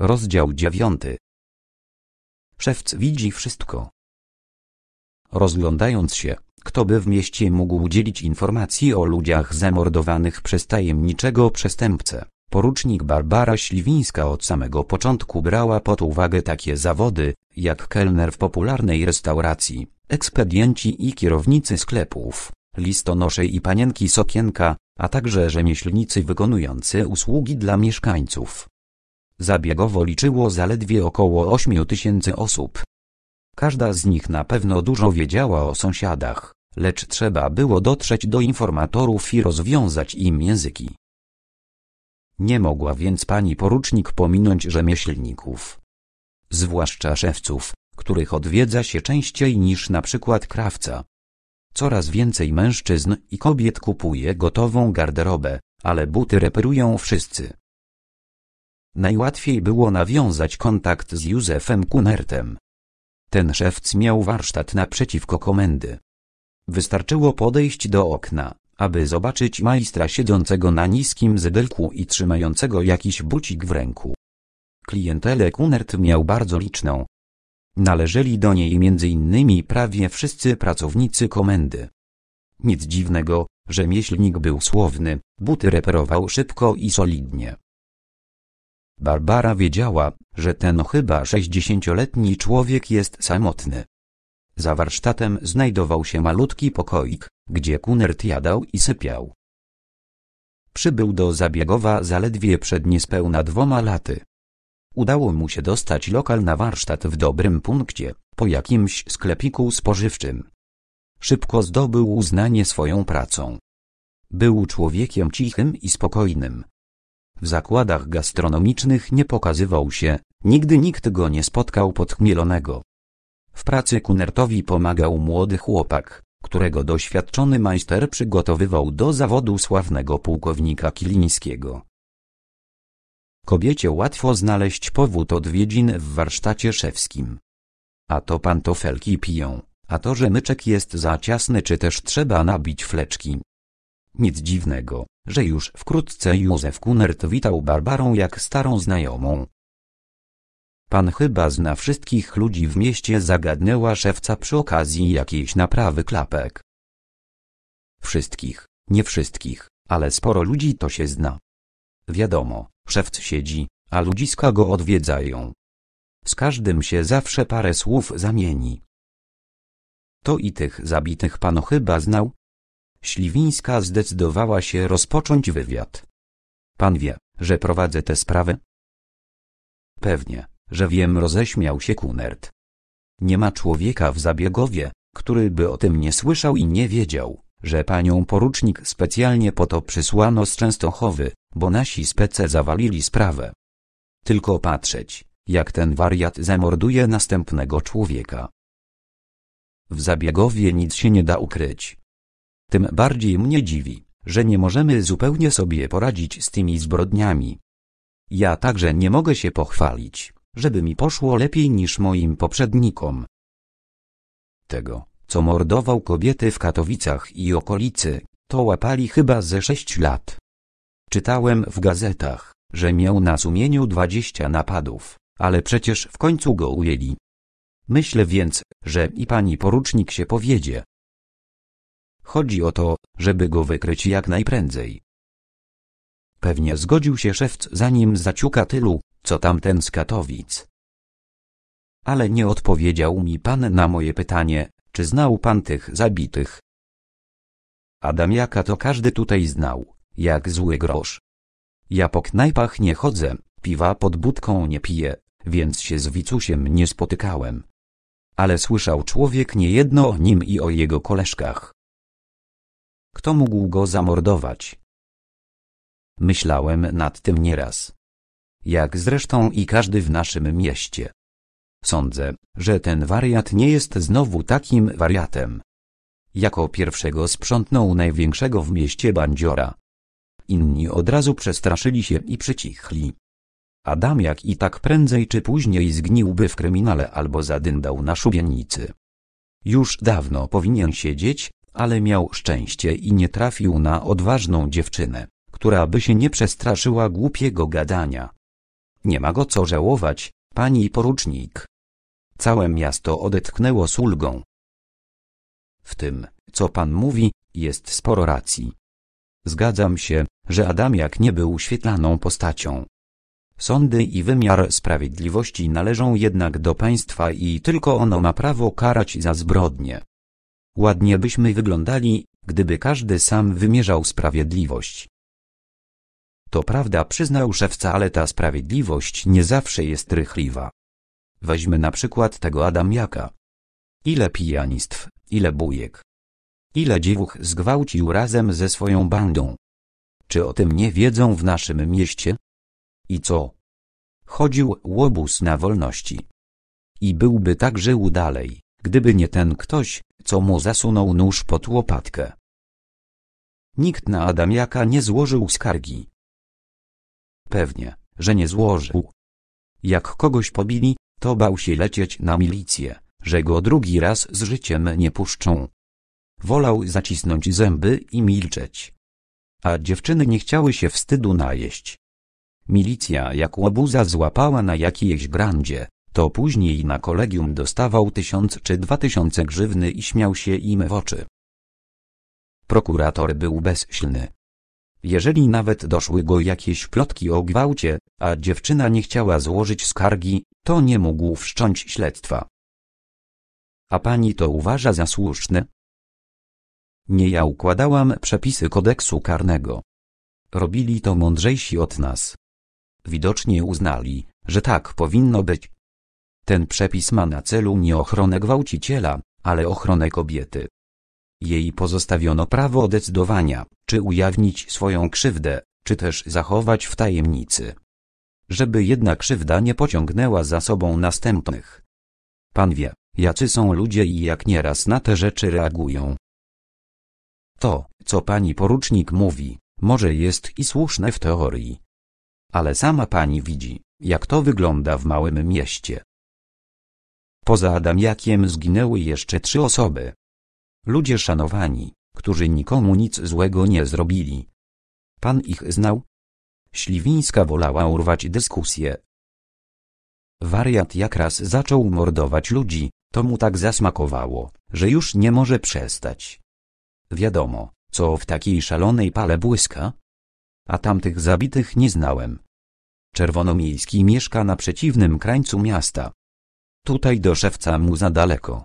Rozdział dziewiąty. Szewc widzi wszystko. Rozglądając się, kto by w mieście mógł udzielić informacji o ludziach zamordowanych przez tajemniczego przestępcę, porucznik Barbara Śliwińska od samego początku brała pod uwagę takie zawody, jak kelner w popularnej restauracji, ekspedienci i kierownicy sklepów, listonosze i panienki sokienka, a także rzemieślnicy wykonujący usługi dla mieszkańców. Zabiegowo liczyło zaledwie około 8 tysięcy osób. Każda z nich na pewno dużo wiedziała o sąsiadach, lecz trzeba było dotrzeć do informatorów i rozwiązać im języki. Nie mogła więc pani porucznik pominąć rzemieślników. Zwłaszcza szewców, których odwiedza się częściej niż na przykład krawca. Coraz więcej mężczyzn i kobiet kupuje gotową garderobę, ale buty reperują wszyscy. Najłatwiej było nawiązać kontakt z Józefem Kunertem. Ten szewc miał warsztat naprzeciwko komendy. Wystarczyło podejść do okna, aby zobaczyć majstra siedzącego na niskim zydelku i trzymającego jakiś bucik w ręku. Klientelę Kunert miał bardzo liczną. Należeli do niej m.in. prawie wszyscy pracownicy komendy. Nic dziwnego, że mieślnik był słowny, buty reperował szybko i solidnie. Barbara wiedziała, że ten chyba sześćdziesięcioletni człowiek jest samotny. Za warsztatem znajdował się malutki pokoik, gdzie Kunert jadał i sypiał. Przybył do Zabiegowa zaledwie przed niespełna dwoma laty. Udało mu się dostać lokal na warsztat w dobrym punkcie, po jakimś sklepiku spożywczym. Szybko zdobył uznanie swoją pracą. Był człowiekiem cichym i spokojnym, w zakładach gastronomicznych nie pokazywał się, nigdy nikt go nie spotkał podchmielonego. W pracy Kunertowi pomagał młody chłopak, którego doświadczony majster przygotowywał do zawodu sławnego pułkownika Kilińskiego. Kobiecie łatwo znaleźć powód odwiedzin w warsztacie szewskim. A to pantofelki piją, a to że myczek jest za ciasny czy też trzeba nabić fleczki. Nic dziwnego, że już wkrótce Józef Kunert witał Barbarą jak starą znajomą. Pan chyba zna wszystkich ludzi w mieście zagadnęła szewca przy okazji jakiejś naprawy klapek. Wszystkich, nie wszystkich, ale sporo ludzi to się zna. Wiadomo, szewc siedzi, a ludziska go odwiedzają. Z każdym się zawsze parę słów zamieni. To i tych zabitych pan chyba znał, Śliwińska zdecydowała się rozpocząć wywiad. Pan wie, że prowadzę tę sprawę? Pewnie, że wiem roześmiał się Kunert. Nie ma człowieka w Zabiegowie, który by o tym nie słyszał i nie wiedział, że panią porucznik specjalnie po to przysłano z Częstochowy, bo nasi spece zawalili sprawę. Tylko patrzeć, jak ten wariat zamorduje następnego człowieka. W Zabiegowie nic się nie da ukryć, tym bardziej mnie dziwi, że nie możemy zupełnie sobie poradzić z tymi zbrodniami. Ja także nie mogę się pochwalić, żeby mi poszło lepiej niż moim poprzednikom. Tego, co mordował kobiety w Katowicach i okolicy, to łapali chyba ze sześć lat. Czytałem w gazetach, że miał na sumieniu dwadzieścia napadów, ale przecież w końcu go ujęli. Myślę więc, że i pani porucznik się powiedzie, Chodzi o to, żeby go wykryć jak najprędzej. Pewnie zgodził się szewc zanim zaciuka tylu, co tamten z Katowic. Ale nie odpowiedział mi pan na moje pytanie, czy znał pan tych zabitych? Adamiaka to każdy tutaj znał, jak zły grosz. Ja po knajpach nie chodzę, piwa pod budką nie piję, więc się z Wicusiem nie spotykałem. Ale słyszał człowiek niejedno o nim i o jego koleżkach. Kto mógł go zamordować? Myślałem nad tym nieraz. Jak zresztą i każdy w naszym mieście. Sądzę, że ten wariat nie jest znowu takim wariatem. Jako pierwszego sprzątnął największego w mieście bandziora. Inni od razu przestraszyli się i przycichli. Adamiak i tak prędzej czy później zgniłby w kryminale albo zadyndał na szubienicy. Już dawno powinien siedzieć, ale miał szczęście i nie trafił na odważną dziewczynę, która by się nie przestraszyła głupiego gadania. Nie ma go co żałować, pani porucznik. Całe miasto odetchnęło z ulgą. W tym, co pan mówi, jest sporo racji. Zgadzam się, że Adamiak nie był świetlaną postacią. Sądy i wymiar sprawiedliwości należą jednak do państwa i tylko ono ma prawo karać za zbrodnie. Ładnie byśmy wyglądali, gdyby każdy sam wymierzał sprawiedliwość. To prawda przyznał szewca, ale ta sprawiedliwość nie zawsze jest rychliwa. Weźmy na przykład tego Adamiaka. Ile pijanistw, ile bujek. Ile dziewuch zgwałcił razem ze swoją bandą. Czy o tym nie wiedzą w naszym mieście? I co? Chodził łobuz na wolności. I byłby tak żył dalej gdyby nie ten ktoś, co mu zasunął nóż pod łopatkę. Nikt na Adamiaka nie złożył skargi. Pewnie, że nie złożył. Jak kogoś pobili, to bał się lecieć na milicję, że go drugi raz z życiem nie puszczą. Wolał zacisnąć zęby i milczeć. A dziewczyny nie chciały się wstydu najeść. Milicja jak łobuza złapała na jakiejś brandzie, to później na kolegium dostawał tysiąc czy dwa tysiące grzywny i śmiał się im w oczy. Prokurator był bezsilny. Jeżeli nawet doszły go jakieś plotki o gwałcie, a dziewczyna nie chciała złożyć skargi, to nie mógł wszcząć śledztwa. A pani to uważa za słuszne? Nie ja układałam przepisy kodeksu karnego. Robili to mądrzejsi od nas. Widocznie uznali, że tak powinno być. Ten przepis ma na celu nie ochronę gwałciciela, ale ochronę kobiety. Jej pozostawiono prawo decydowania, czy ujawnić swoją krzywdę, czy też zachować w tajemnicy. Żeby jedna krzywda nie pociągnęła za sobą następnych. Pan wie, jacy są ludzie i jak nieraz na te rzeczy reagują. To, co pani porucznik mówi, może jest i słuszne w teorii. Ale sama pani widzi, jak to wygląda w małym mieście. Poza Adamiakiem zginęły jeszcze trzy osoby. Ludzie szanowani, którzy nikomu nic złego nie zrobili. Pan ich znał? Śliwińska wolała urwać dyskusję. Wariat jak raz zaczął mordować ludzi, to mu tak zasmakowało, że już nie może przestać. Wiadomo, co w takiej szalonej pale błyska? A tamtych zabitych nie znałem. Czerwonomiejski mieszka na przeciwnym krańcu miasta. Tutaj do szewca mu za daleko.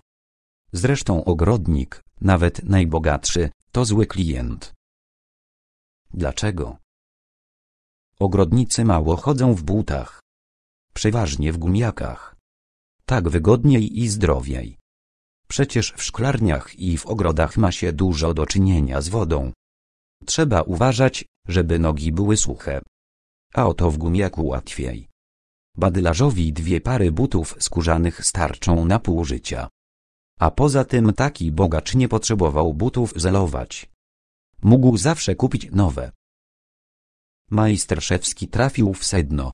Zresztą ogrodnik, nawet najbogatszy, to zły klient. Dlaczego? Ogrodnicy mało chodzą w butach. Przeważnie w gumiakach. Tak wygodniej i zdrowiej. Przecież w szklarniach i w ogrodach ma się dużo do czynienia z wodą. Trzeba uważać, żeby nogi były suche. A oto w gumiaku łatwiej. Badylarzowi dwie pary butów skórzanych starczą na pół życia. A poza tym taki bogacz nie potrzebował butów zelować. Mógł zawsze kupić nowe. Majsterszewski trafił w sedno.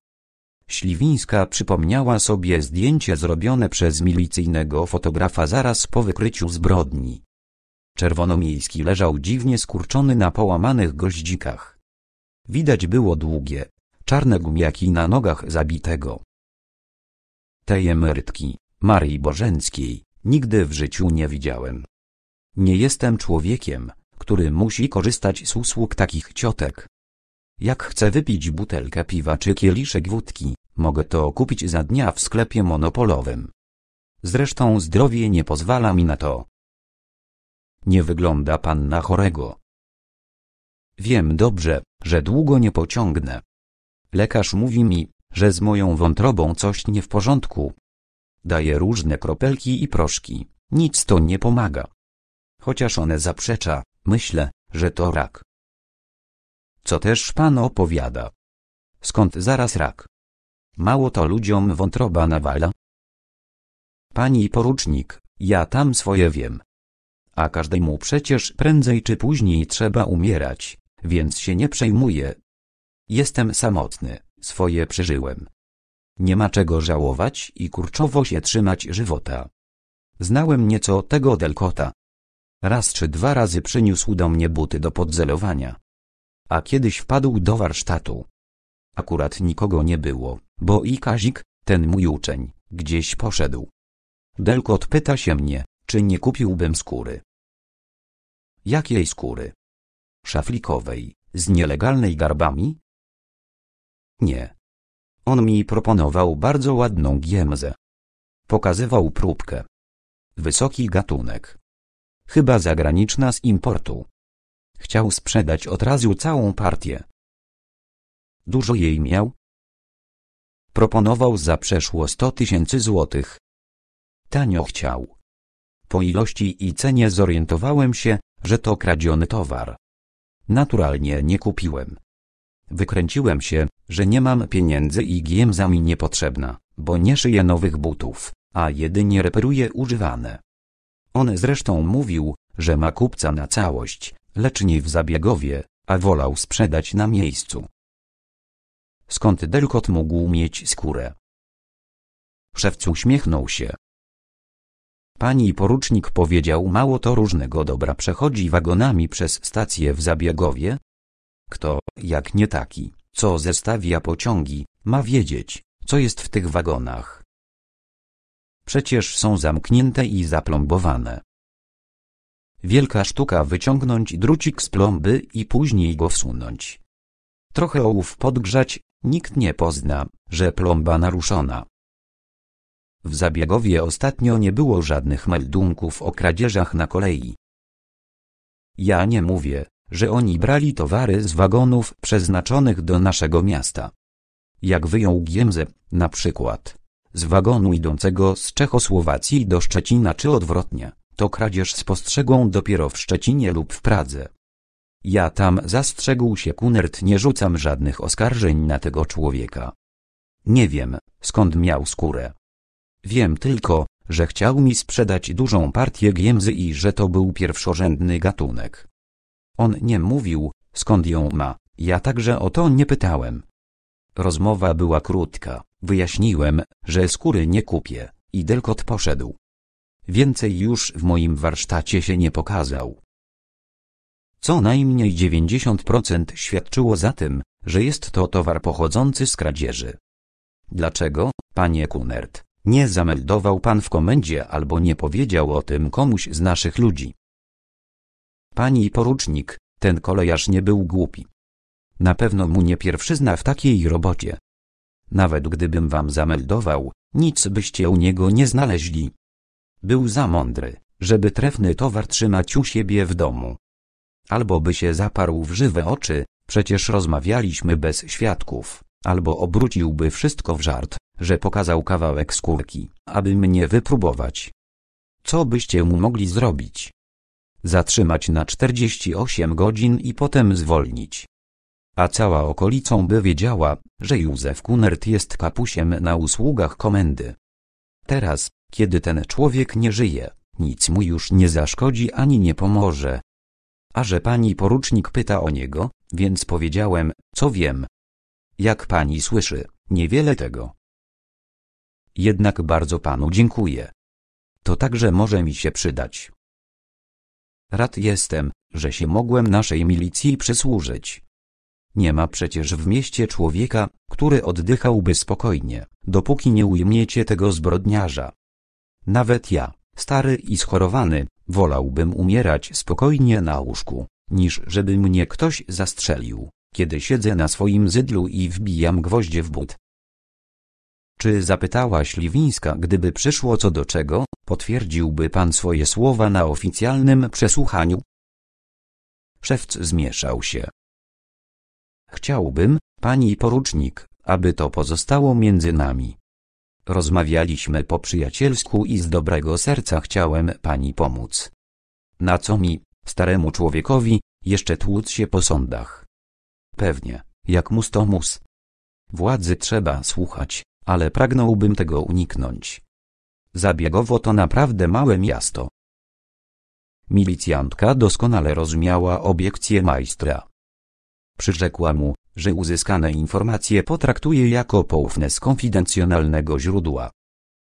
Śliwińska przypomniała sobie zdjęcie zrobione przez milicyjnego fotografa zaraz po wykryciu zbrodni. Czerwonomiejski leżał dziwnie skurczony na połamanych goździkach. Widać było długie, czarne gumiaki na nogach zabitego. Tej emerytki, Marii Bożenckiej, nigdy w życiu nie widziałem. Nie jestem człowiekiem, który musi korzystać z usług takich ciotek. Jak chcę wypić butelkę piwa czy kieliszek wódki, mogę to kupić za dnia w sklepie monopolowym. Zresztą zdrowie nie pozwala mi na to. Nie wygląda pan na chorego. Wiem dobrze, że długo nie pociągnę. Lekarz mówi mi, że z moją wątrobą coś nie w porządku. Daje różne kropelki i proszki, nic to nie pomaga. Chociaż one zaprzecza, myślę, że to rak. Co też pan opowiada? Skąd zaraz rak? Mało to ludziom wątroba nawala? Pani porucznik, ja tam swoje wiem. A każdemu przecież prędzej czy później trzeba umierać, więc się nie przejmuję, Jestem samotny, swoje przeżyłem. Nie ma czego żałować i kurczowo się trzymać żywota. Znałem nieco tego delkota. Raz czy dwa razy przyniósł do mnie buty do podzelowania. A kiedyś wpadł do warsztatu. Akurat nikogo nie było, bo i Kazik, ten mój uczeń, gdzieś poszedł. Delkot pyta się mnie, czy nie kupiłbym skóry. Jakiej skóry? Szaflikowej, z nielegalnej garbami, nie. On mi proponował bardzo ładną giemzę. Pokazywał próbkę. Wysoki gatunek. Chyba zagraniczna z importu. Chciał sprzedać od razu całą partię. Dużo jej miał? Proponował za przeszło 100 tysięcy złotych. Tanio chciał. Po ilości i cenie zorientowałem się, że to kradziony towar. Naturalnie nie kupiłem. Wykręciłem się, że nie mam pieniędzy i giemza mi niepotrzebna, bo nie szyję nowych butów, a jedynie reperuję używane. On zresztą mówił, że ma kupca na całość, lecz nie w zabiegowie, a wolał sprzedać na miejscu. Skąd Delkot mógł mieć skórę? Szewc uśmiechnął się. Pani porucznik powiedział mało to różnego dobra przechodzi wagonami przez stację w Zabiegowie, kto, jak nie taki, co zestawia pociągi, ma wiedzieć, co jest w tych wagonach. Przecież są zamknięte i zaplombowane. Wielka sztuka wyciągnąć drucik z plomby i później go wsunąć. Trochę ołów podgrzać, nikt nie pozna, że plomba naruszona. W Zabiegowie ostatnio nie było żadnych meldunków o kradzieżach na kolei. Ja nie mówię, że oni brali towary z wagonów przeznaczonych do naszego miasta. Jak wyjął Giemze, na przykład, z wagonu idącego z Czechosłowacji do Szczecina czy odwrotnie, to kradzież spostrzegą dopiero w Szczecinie lub w Pradze. Ja tam zastrzegł się Kunert nie rzucam żadnych oskarżeń na tego człowieka. Nie wiem, skąd miał skórę. Wiem tylko, że chciał mi sprzedać dużą partię giemzy i że to był pierwszorzędny gatunek. On nie mówił, skąd ją ma, ja także o to nie pytałem. Rozmowa była krótka, wyjaśniłem, że skóry nie kupię, i Delkot poszedł. Więcej już w moim warsztacie się nie pokazał. Co najmniej 90% świadczyło za tym, że jest to towar pochodzący z kradzieży. Dlaczego, panie Kunert, nie zameldował pan w komendzie albo nie powiedział o tym komuś z naszych ludzi? Pani porucznik, ten kolejarz nie był głupi. Na pewno mu nie pierwszyzna w takiej robocie. Nawet gdybym wam zameldował, nic byście u niego nie znaleźli. Był za mądry, żeby trefny towar trzymać u siebie w domu. Albo by się zaparł w żywe oczy, przecież rozmawialiśmy bez świadków, albo obróciłby wszystko w żart, że pokazał kawałek skórki, aby mnie wypróbować. Co byście mu mogli zrobić? zatrzymać na 48 godzin i potem zwolnić. A cała okolicą by wiedziała, że Józef Kunert jest kapusiem na usługach komendy. Teraz, kiedy ten człowiek nie żyje, nic mu już nie zaszkodzi ani nie pomoże. A że pani porucznik pyta o niego, więc powiedziałem, co wiem. Jak pani słyszy, niewiele tego. Jednak bardzo panu dziękuję. To także może mi się przydać. Rad jestem, że się mogłem naszej milicji przysłużyć. Nie ma przecież w mieście człowieka, który oddychałby spokojnie, dopóki nie ujmiecie tego zbrodniarza. Nawet ja, stary i schorowany, wolałbym umierać spokojnie na łóżku, niż żeby mnie ktoś zastrzelił, kiedy siedzę na swoim zydlu i wbijam gwoździe w but. Czy zapytałaś, Liwińska, gdyby przyszło co do czego, potwierdziłby pan swoje słowa na oficjalnym przesłuchaniu? Szewc zmieszał się. Chciałbym, pani porucznik, aby to pozostało między nami. Rozmawialiśmy po przyjacielsku i z dobrego serca chciałem pani pomóc. Na co mi, staremu człowiekowi, jeszcze tłuc się po sądach? Pewnie, jak mus to mus. Władzy trzeba słuchać, ale pragnąłbym tego uniknąć. Zabiegowo to naprawdę małe miasto. Milicjantka doskonale rozumiała obiekcję majstra. Przyrzekła mu, że uzyskane informacje potraktuje jako poufne z konfidencjonalnego źródła.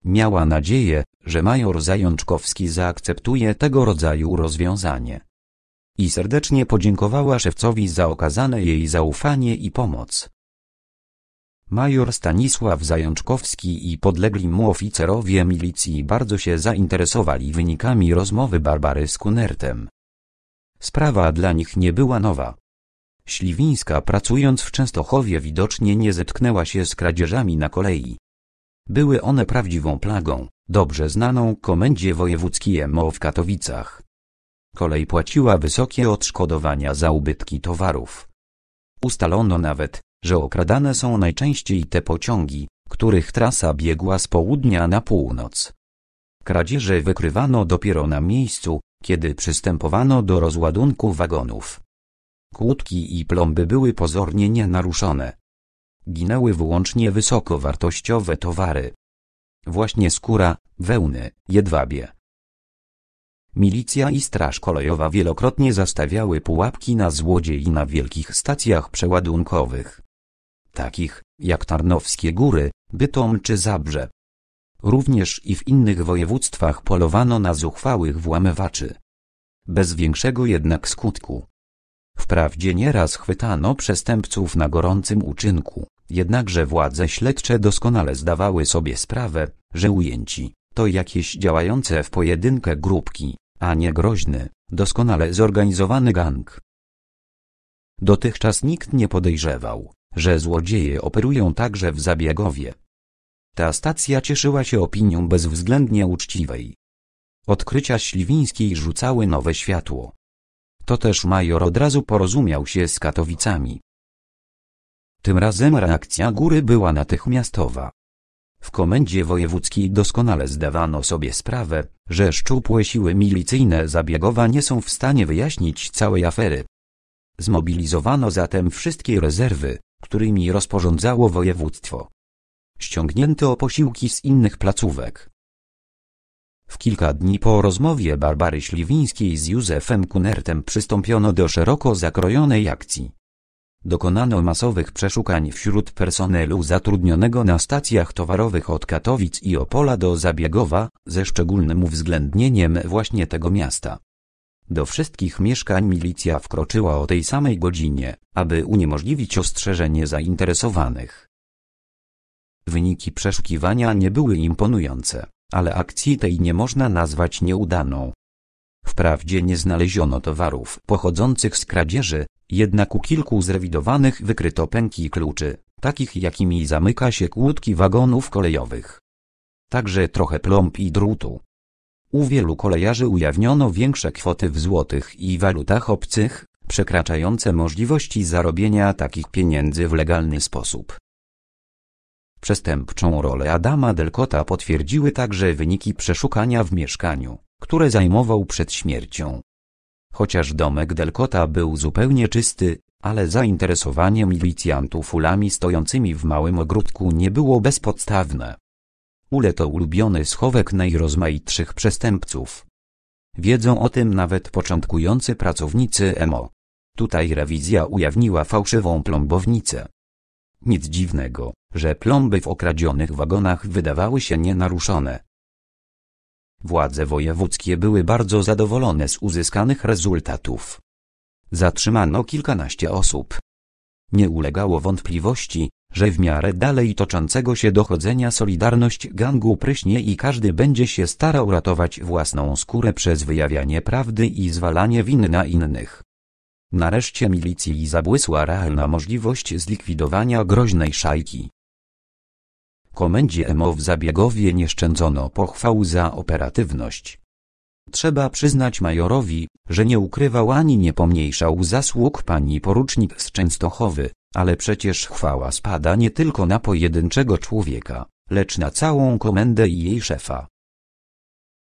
Miała nadzieję, że major Zajączkowski zaakceptuje tego rodzaju rozwiązanie. I serdecznie podziękowała szewcowi za okazane jej zaufanie i pomoc. Major Stanisław Zajączkowski i podlegli mu oficerowie milicji bardzo się zainteresowali wynikami rozmowy Barbary z Kunertem. Sprawa dla nich nie była nowa. Śliwińska pracując w Częstochowie widocznie nie zetknęła się z kradzieżami na kolei. Były one prawdziwą plagą, dobrze znaną komendzie wojewódzkiej MO w Katowicach. Kolej płaciła wysokie odszkodowania za ubytki towarów. Ustalono nawet, że okradane są najczęściej te pociągi, których trasa biegła z południa na północ. Kradzieże wykrywano dopiero na miejscu, kiedy przystępowano do rozładunku wagonów. Kłódki i plomby były pozornie nienaruszone. Ginęły wyłącznie wysokowartościowe towary. Właśnie skóra, wełny, jedwabie. Milicja i Straż Kolejowa wielokrotnie zastawiały pułapki na złodziei na wielkich stacjach przeładunkowych takich jak Tarnowskie Góry, Bytom czy Zabrze. Również i w innych województwach polowano na zuchwałych włamywaczy. Bez większego jednak skutku. Wprawdzie nieraz chwytano przestępców na gorącym uczynku, jednakże władze śledcze doskonale zdawały sobie sprawę, że ujęci to jakieś działające w pojedynkę grupki, a nie groźny, doskonale zorganizowany gang. Dotychczas nikt nie podejrzewał, że złodzieje operują także w Zabiegowie. Ta stacja cieszyła się opinią bezwzględnie uczciwej. Odkrycia Śliwińskiej rzucały nowe światło. To też major od razu porozumiał się z Katowicami. Tym razem reakcja góry była natychmiastowa. W komendzie wojewódzkiej doskonale zdawano sobie sprawę, że szczupłe siły milicyjne Zabiegowa nie są w stanie wyjaśnić całej afery. Zmobilizowano zatem wszystkie rezerwy, którymi rozporządzało województwo. Ściągnięto posiłki z innych placówek. W kilka dni po rozmowie Barbary Śliwińskiej z Józefem Kunertem przystąpiono do szeroko zakrojonej akcji. Dokonano masowych przeszukań wśród personelu zatrudnionego na stacjach towarowych od Katowic i Opola do Zabiegowa, ze szczególnym uwzględnieniem właśnie tego miasta. Do wszystkich mieszkań milicja wkroczyła o tej samej godzinie, aby uniemożliwić ostrzeżenie zainteresowanych. Wyniki przeszukiwania nie były imponujące, ale akcji tej nie można nazwać nieudaną. Wprawdzie nie znaleziono towarów pochodzących z kradzieży, jednak u kilku zrewidowanych wykryto pęki kluczy, takich jakimi zamyka się kłódki wagonów kolejowych. Także trochę plomb i drutu. U wielu kolejarzy ujawniono większe kwoty w złotych i walutach obcych, przekraczające możliwości zarobienia takich pieniędzy w legalny sposób. Przestępczą rolę Adama Delkota potwierdziły także wyniki przeszukania w mieszkaniu, które zajmował przed śmiercią. Chociaż domek Delkota był zupełnie czysty, ale zainteresowanie milicjantów ulami stojącymi w małym ogródku nie było bezpodstawne. Ule to ulubiony schowek najrozmaitszych przestępców. Wiedzą o tym nawet początkujący pracownicy EMO. Tutaj rewizja ujawniła fałszywą plombownicę. Nic dziwnego, że plomby w okradzionych wagonach wydawały się nienaruszone. Władze wojewódzkie były bardzo zadowolone z uzyskanych rezultatów. Zatrzymano kilkanaście osób. Nie ulegało wątpliwości, że w miarę dalej toczącego się dochodzenia solidarność gangu pryśnie i każdy będzie się starał ratować własną skórę przez wyjawianie prawdy i zwalanie winy na innych. Nareszcie milicji zabłysła realna możliwość zlikwidowania groźnej szajki. Komendzie MO w Zabiegowie nie szczędzono pochwał za operatywność. Trzeba przyznać majorowi, że nie ukrywał ani nie pomniejszał zasług pani porucznik z Częstochowy, ale przecież chwała spada nie tylko na pojedynczego człowieka, lecz na całą komendę i jej szefa.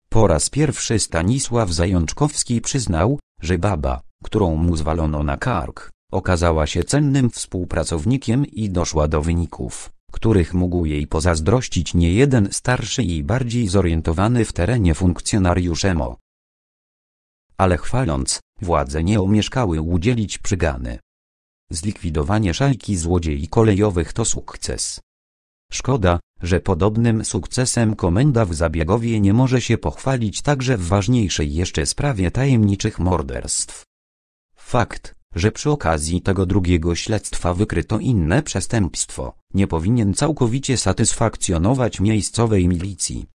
Po raz pierwszy Stanisław Zajączkowski przyznał, że baba, którą mu zwalono na kark, okazała się cennym współpracownikiem i doszła do wyników, których mógł jej pozazdrościć niejeden starszy i bardziej zorientowany w terenie funkcjonariusz EMO. Ale chwaląc, władze nie omieszkały udzielić przygany. Zlikwidowanie szajki złodziei kolejowych to sukces. Szkoda, że podobnym sukcesem komenda w Zabiegowie nie może się pochwalić także w ważniejszej jeszcze sprawie tajemniczych morderstw. Fakt, że przy okazji tego drugiego śledztwa wykryto inne przestępstwo, nie powinien całkowicie satysfakcjonować miejscowej milicji.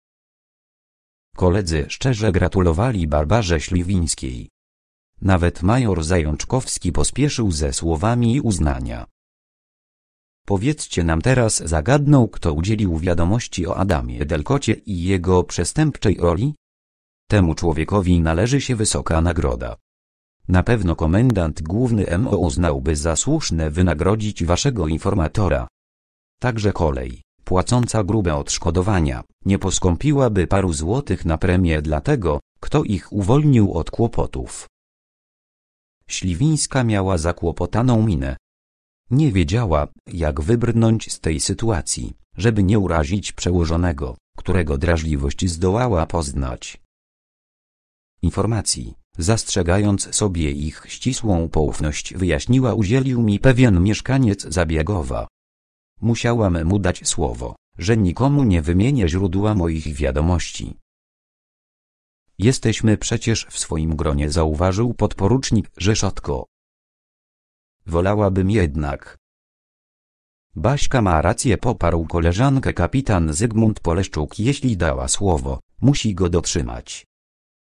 Koledzy szczerze gratulowali Barbarze Śliwińskiej. Nawet major Zajączkowski pospieszył ze słowami uznania. Powiedzcie nam teraz zagadnął kto udzielił wiadomości o Adamie Delkocie i jego przestępczej roli? Temu człowiekowi należy się wysoka nagroda. Na pewno komendant główny MO uznałby za słuszne wynagrodzić waszego informatora. Także kolej, płacąca grube odszkodowania, nie poskąpiłaby paru złotych na premię dla tego, kto ich uwolnił od kłopotów. Śliwińska miała zakłopotaną minę. Nie wiedziała, jak wybrnąć z tej sytuacji, żeby nie urazić przełożonego, którego drażliwość zdołała poznać. Informacji, zastrzegając sobie ich ścisłą poufność wyjaśniła udzielił mi pewien mieszkaniec Zabiegowa. Musiałam mu dać słowo, że nikomu nie wymienię źródła moich wiadomości, Jesteśmy przecież w swoim gronie zauważył podporucznik Rzeszotko. Wolałabym jednak. Baśka ma rację poparł koleżankę kapitan Zygmunt Poleszczuk jeśli dała słowo, musi go dotrzymać.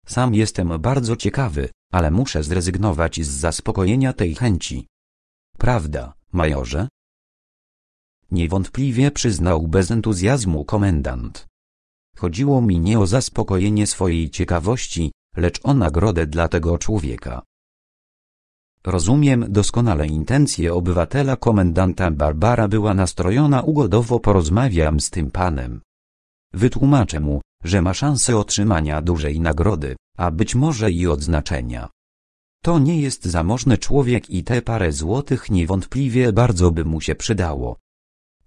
Sam jestem bardzo ciekawy, ale muszę zrezygnować z zaspokojenia tej chęci. Prawda, majorze? Niewątpliwie przyznał bez entuzjazmu komendant. Chodziło mi nie o zaspokojenie swojej ciekawości, lecz o nagrodę dla tego człowieka. Rozumiem doskonale intencje obywatela komendanta Barbara była nastrojona ugodowo porozmawiam z tym panem. Wytłumaczę mu, że ma szansę otrzymania dużej nagrody, a być może i odznaczenia. To nie jest zamożny człowiek i te parę złotych niewątpliwie bardzo by mu się przydało.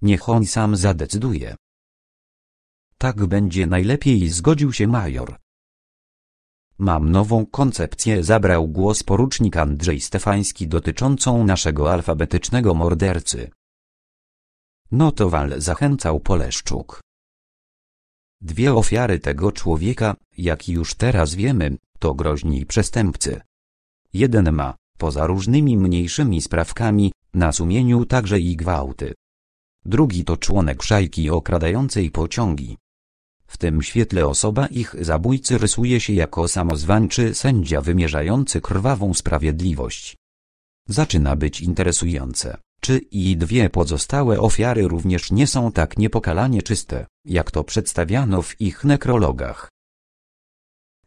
Niech on sam zadecyduje, tak będzie najlepiej zgodził się major. Mam nową koncepcję zabrał głos porucznik Andrzej Stefański dotyczącą naszego alfabetycznego mordercy. No to wal zachęcał Poleszczuk. Dwie ofiary tego człowieka, jak już teraz wiemy, to groźni przestępcy. Jeden ma, poza różnymi mniejszymi sprawkami, na sumieniu także i gwałty. Drugi to członek szajki okradającej pociągi. W tym świetle osoba ich zabójcy rysuje się jako samozwańczy sędzia wymierzający krwawą sprawiedliwość. Zaczyna być interesujące, czy i dwie pozostałe ofiary również nie są tak niepokalanie czyste, jak to przedstawiano w ich nekrologach.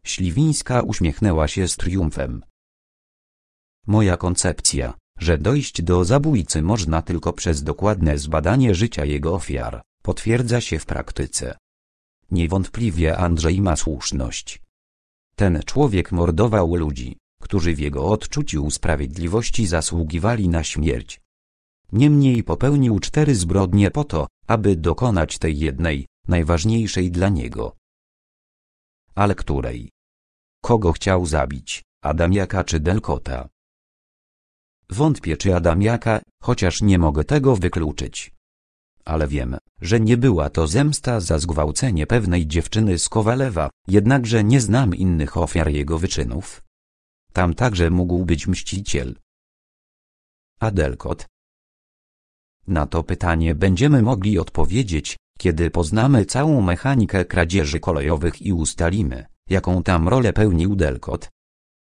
Śliwińska uśmiechnęła się z triumfem. Moja koncepcja, że dojść do zabójcy można tylko przez dokładne zbadanie życia jego ofiar, potwierdza się w praktyce. Niewątpliwie Andrzej ma słuszność. Ten człowiek mordował ludzi, którzy w jego odczuciu sprawiedliwości zasługiwali na śmierć. Niemniej popełnił cztery zbrodnie po to, aby dokonać tej jednej, najważniejszej dla niego. Ale której? Kogo chciał zabić, Adamiaka czy Delkota? Wątpię czy Adamiaka, chociaż nie mogę tego wykluczyć ale wiem, że nie była to zemsta za zgwałcenie pewnej dziewczyny z Kowalewa, jednakże nie znam innych ofiar jego wyczynów. Tam także mógł być mściciel. Adelkot Na to pytanie będziemy mogli odpowiedzieć, kiedy poznamy całą mechanikę kradzieży kolejowych i ustalimy, jaką tam rolę pełnił Delkot.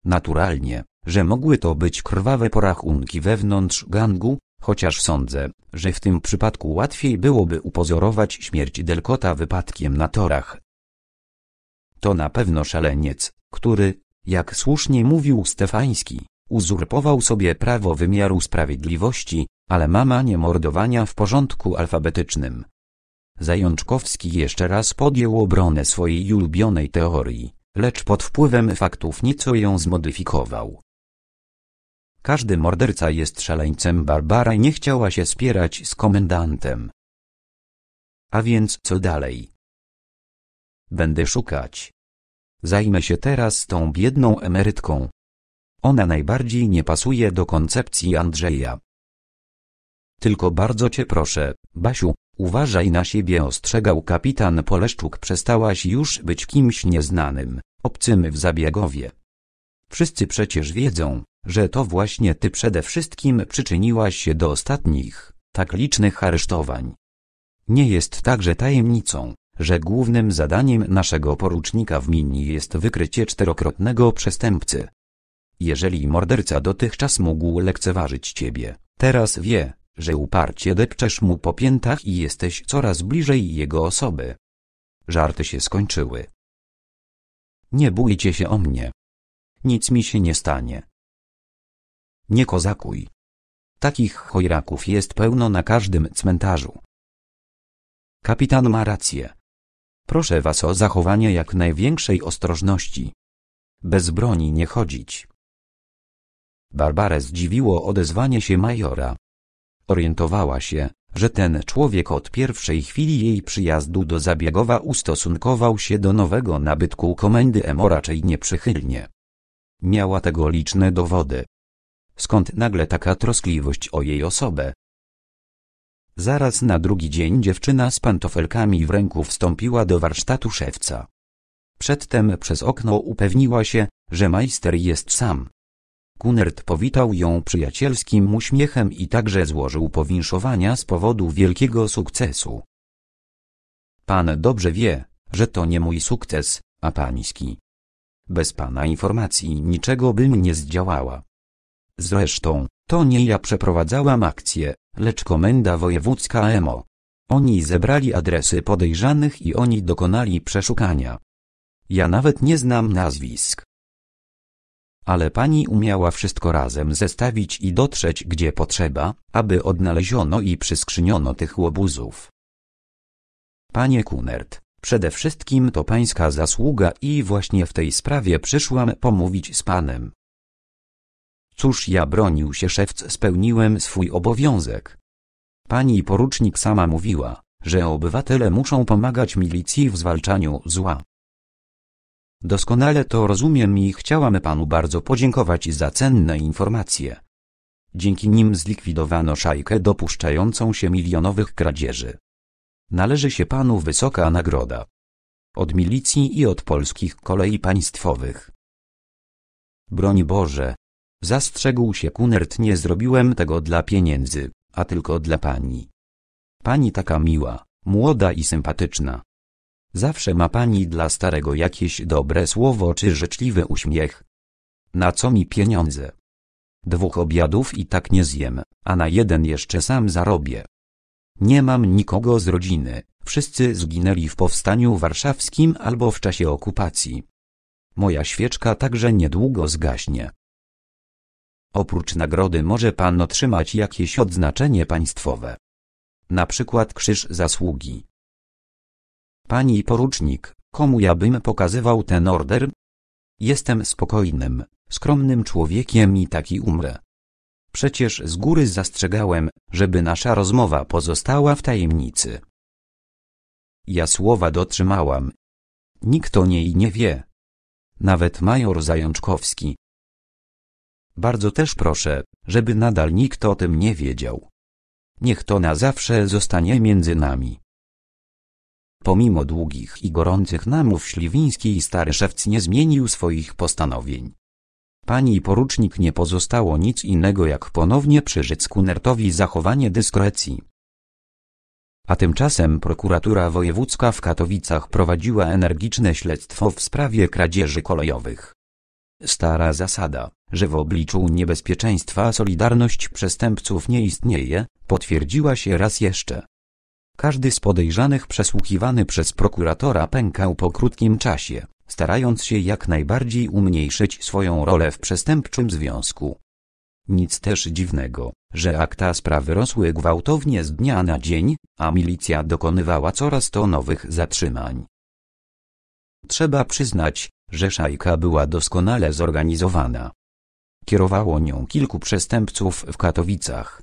Naturalnie, że mogły to być krwawe porachunki wewnątrz gangu, Chociaż sądzę, że w tym przypadku łatwiej byłoby upozorować śmierć Delkota wypadkiem na torach. To na pewno szaleniec, który, jak słusznie mówił Stefański, uzurpował sobie prawo wymiaru sprawiedliwości, ale mama nie mordowania w porządku alfabetycznym. Zajączkowski jeszcze raz podjął obronę swojej ulubionej teorii, lecz pod wpływem faktów nieco ją zmodyfikował. Każdy morderca jest szaleńcem Barbara nie chciała się spierać z komendantem. A więc co dalej? Będę szukać. Zajmę się teraz tą biedną emerytką. Ona najbardziej nie pasuje do koncepcji Andrzeja. Tylko bardzo cię proszę, Basiu, uważaj na siebie ostrzegał kapitan Poleszczuk przestałaś już być kimś nieznanym, obcym w zabiegowie. Wszyscy przecież wiedzą, że to właśnie ty przede wszystkim przyczyniłaś się do ostatnich, tak licznych aresztowań. Nie jest także tajemnicą, że głównym zadaniem naszego porucznika w Mini jest wykrycie czterokrotnego przestępcy. Jeżeli morderca dotychczas mógł lekceważyć ciebie, teraz wie, że uparcie depczesz mu po piętach i jesteś coraz bliżej jego osoby. Żarty się skończyły. Nie bójcie się o mnie. Nic mi się nie stanie. Nie kozakuj. Takich chojraków jest pełno na każdym cmentarzu. Kapitan ma rację. Proszę was o zachowanie jak największej ostrożności. Bez broni nie chodzić. Barbarę zdziwiło odezwanie się majora. Orientowała się, że ten człowiek od pierwszej chwili jej przyjazdu do Zabiegowa ustosunkował się do nowego nabytku komendy M raczej nieprzychylnie. Miała tego liczne dowody. Skąd nagle taka troskliwość o jej osobę? Zaraz na drugi dzień dziewczyna z pantofelkami w ręku wstąpiła do warsztatu szewca. Przedtem przez okno upewniła się, że majster jest sam. Kunert powitał ją przyjacielskim uśmiechem i także złożył powinszowania z powodu wielkiego sukcesu. Pan dobrze wie, że to nie mój sukces, a pański. Bez pana informacji niczego bym nie zdziałała. Zresztą, to nie ja przeprowadzałam akcję, lecz komenda wojewódzka EMO. Oni zebrali adresy podejrzanych i oni dokonali przeszukania. Ja nawet nie znam nazwisk. Ale pani umiała wszystko razem zestawić i dotrzeć gdzie potrzeba, aby odnaleziono i przyskrzyniono tych łobuzów. Panie Kunert, przede wszystkim to pańska zasługa i właśnie w tej sprawie przyszłam pomówić z panem. Cóż ja bronił się szewc, spełniłem swój obowiązek. Pani porucznik sama mówiła, że obywatele muszą pomagać milicji w zwalczaniu zła. Doskonale to rozumiem i chciałam panu bardzo podziękować za cenne informacje. Dzięki nim zlikwidowano szajkę dopuszczającą się milionowych kradzieży. Należy się panu wysoka nagroda. Od milicji i od polskich kolei państwowych. Broń Boże, Zastrzegł się Kunert nie zrobiłem tego dla pieniędzy, a tylko dla pani. Pani taka miła, młoda i sympatyczna. Zawsze ma pani dla starego jakieś dobre słowo czy życzliwy uśmiech. Na co mi pieniądze? Dwóch obiadów i tak nie zjem, a na jeden jeszcze sam zarobię. Nie mam nikogo z rodziny, wszyscy zginęli w powstaniu warszawskim albo w czasie okupacji. Moja świeczka także niedługo zgaśnie. Oprócz nagrody może pan otrzymać jakieś odznaczenie państwowe. Na przykład Krzyż Zasługi. Pani porucznik, komu ja bym pokazywał ten order? Jestem spokojnym, skromnym człowiekiem i taki umrę. Przecież z góry zastrzegałem, żeby nasza rozmowa pozostała w tajemnicy. Ja słowa dotrzymałam. Nikt o niej nie wie. Nawet major Zajączkowski, bardzo też proszę, żeby nadal nikt o tym nie wiedział. Niech to na zawsze zostanie między nami. Pomimo długich i gorących namów Śliwiński i stary szewc nie zmienił swoich postanowień. Pani porucznik nie pozostało nic innego jak ponownie przyrzec Kunertowi zachowanie dyskrecji. A tymczasem prokuratura wojewódzka w Katowicach prowadziła energiczne śledztwo w sprawie kradzieży kolejowych. Stara zasada że w obliczu niebezpieczeństwa solidarność przestępców nie istnieje, potwierdziła się raz jeszcze. Każdy z podejrzanych przesłuchiwany przez prokuratora pękał po krótkim czasie, starając się jak najbardziej umniejszyć swoją rolę w przestępczym związku. Nic też dziwnego, że akta sprawy rosły gwałtownie z dnia na dzień, a milicja dokonywała coraz to nowych zatrzymań. Trzeba przyznać, że szajka była doskonale zorganizowana, Kierowało nią kilku przestępców w Katowicach.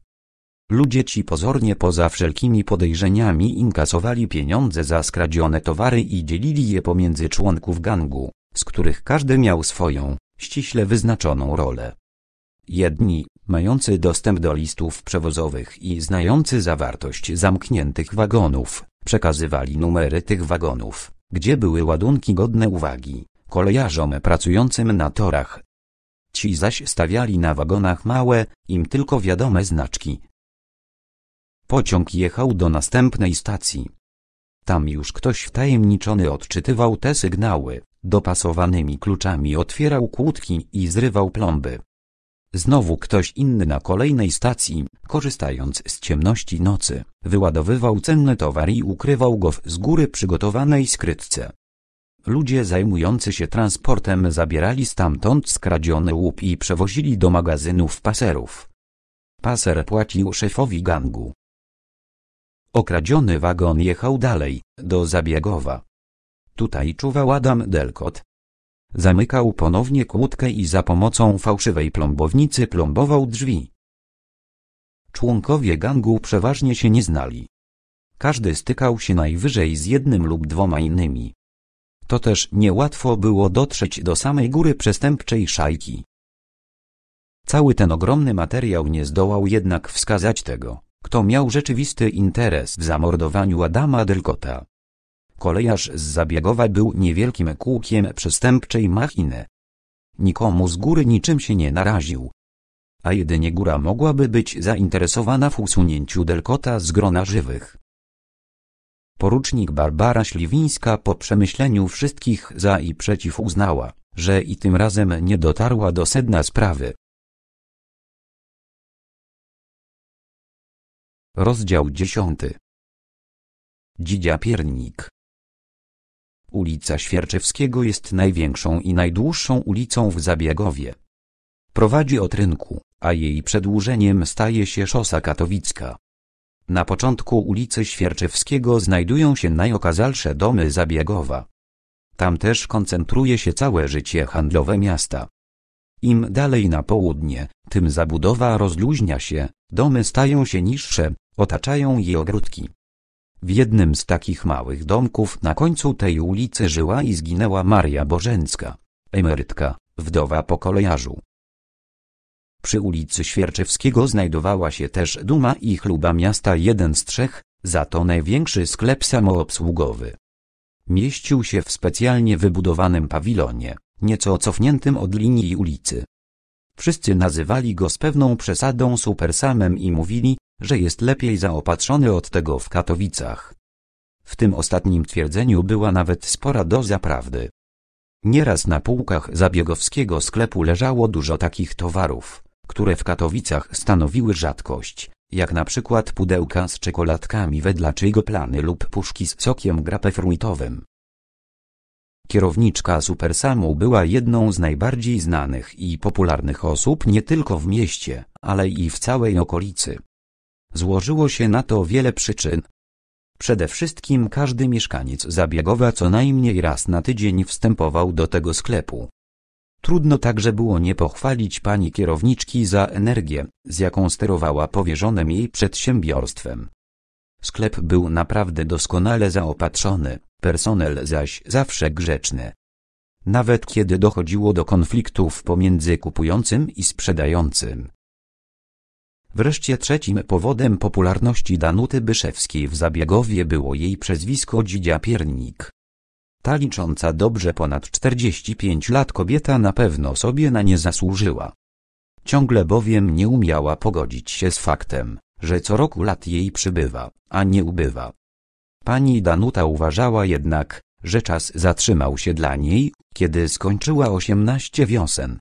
Ludzie ci pozornie poza wszelkimi podejrzeniami inkasowali pieniądze za skradzione towary i dzielili je pomiędzy członków gangu, z których każdy miał swoją, ściśle wyznaczoną rolę. Jedni, mający dostęp do listów przewozowych i znający zawartość zamkniętych wagonów, przekazywali numery tych wagonów, gdzie były ładunki godne uwagi, kolejarzom pracującym na torach, ci zaś stawiali na wagonach małe, im tylko wiadome znaczki. Pociąg jechał do następnej stacji. Tam już ktoś wtajemniczony odczytywał te sygnały, dopasowanymi kluczami otwierał kłódki i zrywał plomby. Znowu ktoś inny na kolejnej stacji, korzystając z ciemności nocy, wyładowywał cenny towar i ukrywał go w z góry przygotowanej skrytce. Ludzie zajmujący się transportem zabierali stamtąd skradziony łup i przewozili do magazynów paserów. Paser płacił szefowi gangu. Okradziony wagon jechał dalej, do Zabiegowa. Tutaj czuwał Adam Delkot. Zamykał ponownie kłódkę i za pomocą fałszywej plombownicy plombował drzwi. Członkowie gangu przeważnie się nie znali. Każdy stykał się najwyżej z jednym lub dwoma innymi. To też niełatwo było dotrzeć do samej góry przestępczej szajki. Cały ten ogromny materiał nie zdołał jednak wskazać tego, kto miał rzeczywisty interes w zamordowaniu Adama Delkota. Kolejarz z Zabiegowa był niewielkim kółkiem przestępczej machiny. Nikomu z góry niczym się nie naraził. A jedynie góra mogłaby być zainteresowana w usunięciu Delkota z grona żywych. Porucznik Barbara Śliwińska po przemyśleniu wszystkich za i przeciw uznała, że i tym razem nie dotarła do sedna sprawy. Rozdział 10 Dzidzia Piernik Ulica Świerczewskiego jest największą i najdłuższą ulicą w Zabiegowie. Prowadzi od rynku, a jej przedłużeniem staje się szosa katowicka. Na początku ulicy Świerczewskiego znajdują się najokazalsze domy Zabiegowa. Tam też koncentruje się całe życie handlowe miasta. Im dalej na południe, tym zabudowa rozluźnia się, domy stają się niższe, otaczają je ogródki. W jednym z takich małych domków na końcu tej ulicy żyła i zginęła Maria Bożencka, emerytka, wdowa po kolejarzu. Przy ulicy Świerczewskiego znajdowała się też Duma i chluba miasta jeden z trzech, za to największy sklep samoobsługowy. Mieścił się w specjalnie wybudowanym pawilonie, nieco cofniętym od linii ulicy. Wszyscy nazywali go z pewną przesadą supersamem i mówili, że jest lepiej zaopatrzony od tego w Katowicach. W tym ostatnim twierdzeniu była nawet spora doza prawdy. Nieraz na półkach zabiegowskiego sklepu leżało dużo takich towarów, które w Katowicach stanowiły rzadkość, jak na przykład pudełka z czekoladkami czyjego plany lub puszki z sokiem grapefruitowym. Kierowniczka Supersamu była jedną z najbardziej znanych i popularnych osób nie tylko w mieście, ale i w całej okolicy. Złożyło się na to wiele przyczyn. Przede wszystkim każdy mieszkaniec Zabiegowa co najmniej raz na tydzień wstępował do tego sklepu. Trudno także było nie pochwalić pani kierowniczki za energię, z jaką sterowała powierzonym jej przedsiębiorstwem. Sklep był naprawdę doskonale zaopatrzony, personel zaś zawsze grzeczny. Nawet kiedy dochodziło do konfliktów pomiędzy kupującym i sprzedającym. Wreszcie trzecim powodem popularności Danuty Byszewskiej w Zabiegowie było jej przezwisko Dzidzia Piernik. Ta licząca dobrze ponad 45 lat kobieta na pewno sobie na nie zasłużyła. Ciągle bowiem nie umiała pogodzić się z faktem, że co roku lat jej przybywa, a nie ubywa. Pani Danuta uważała jednak, że czas zatrzymał się dla niej, kiedy skończyła 18 wiosen.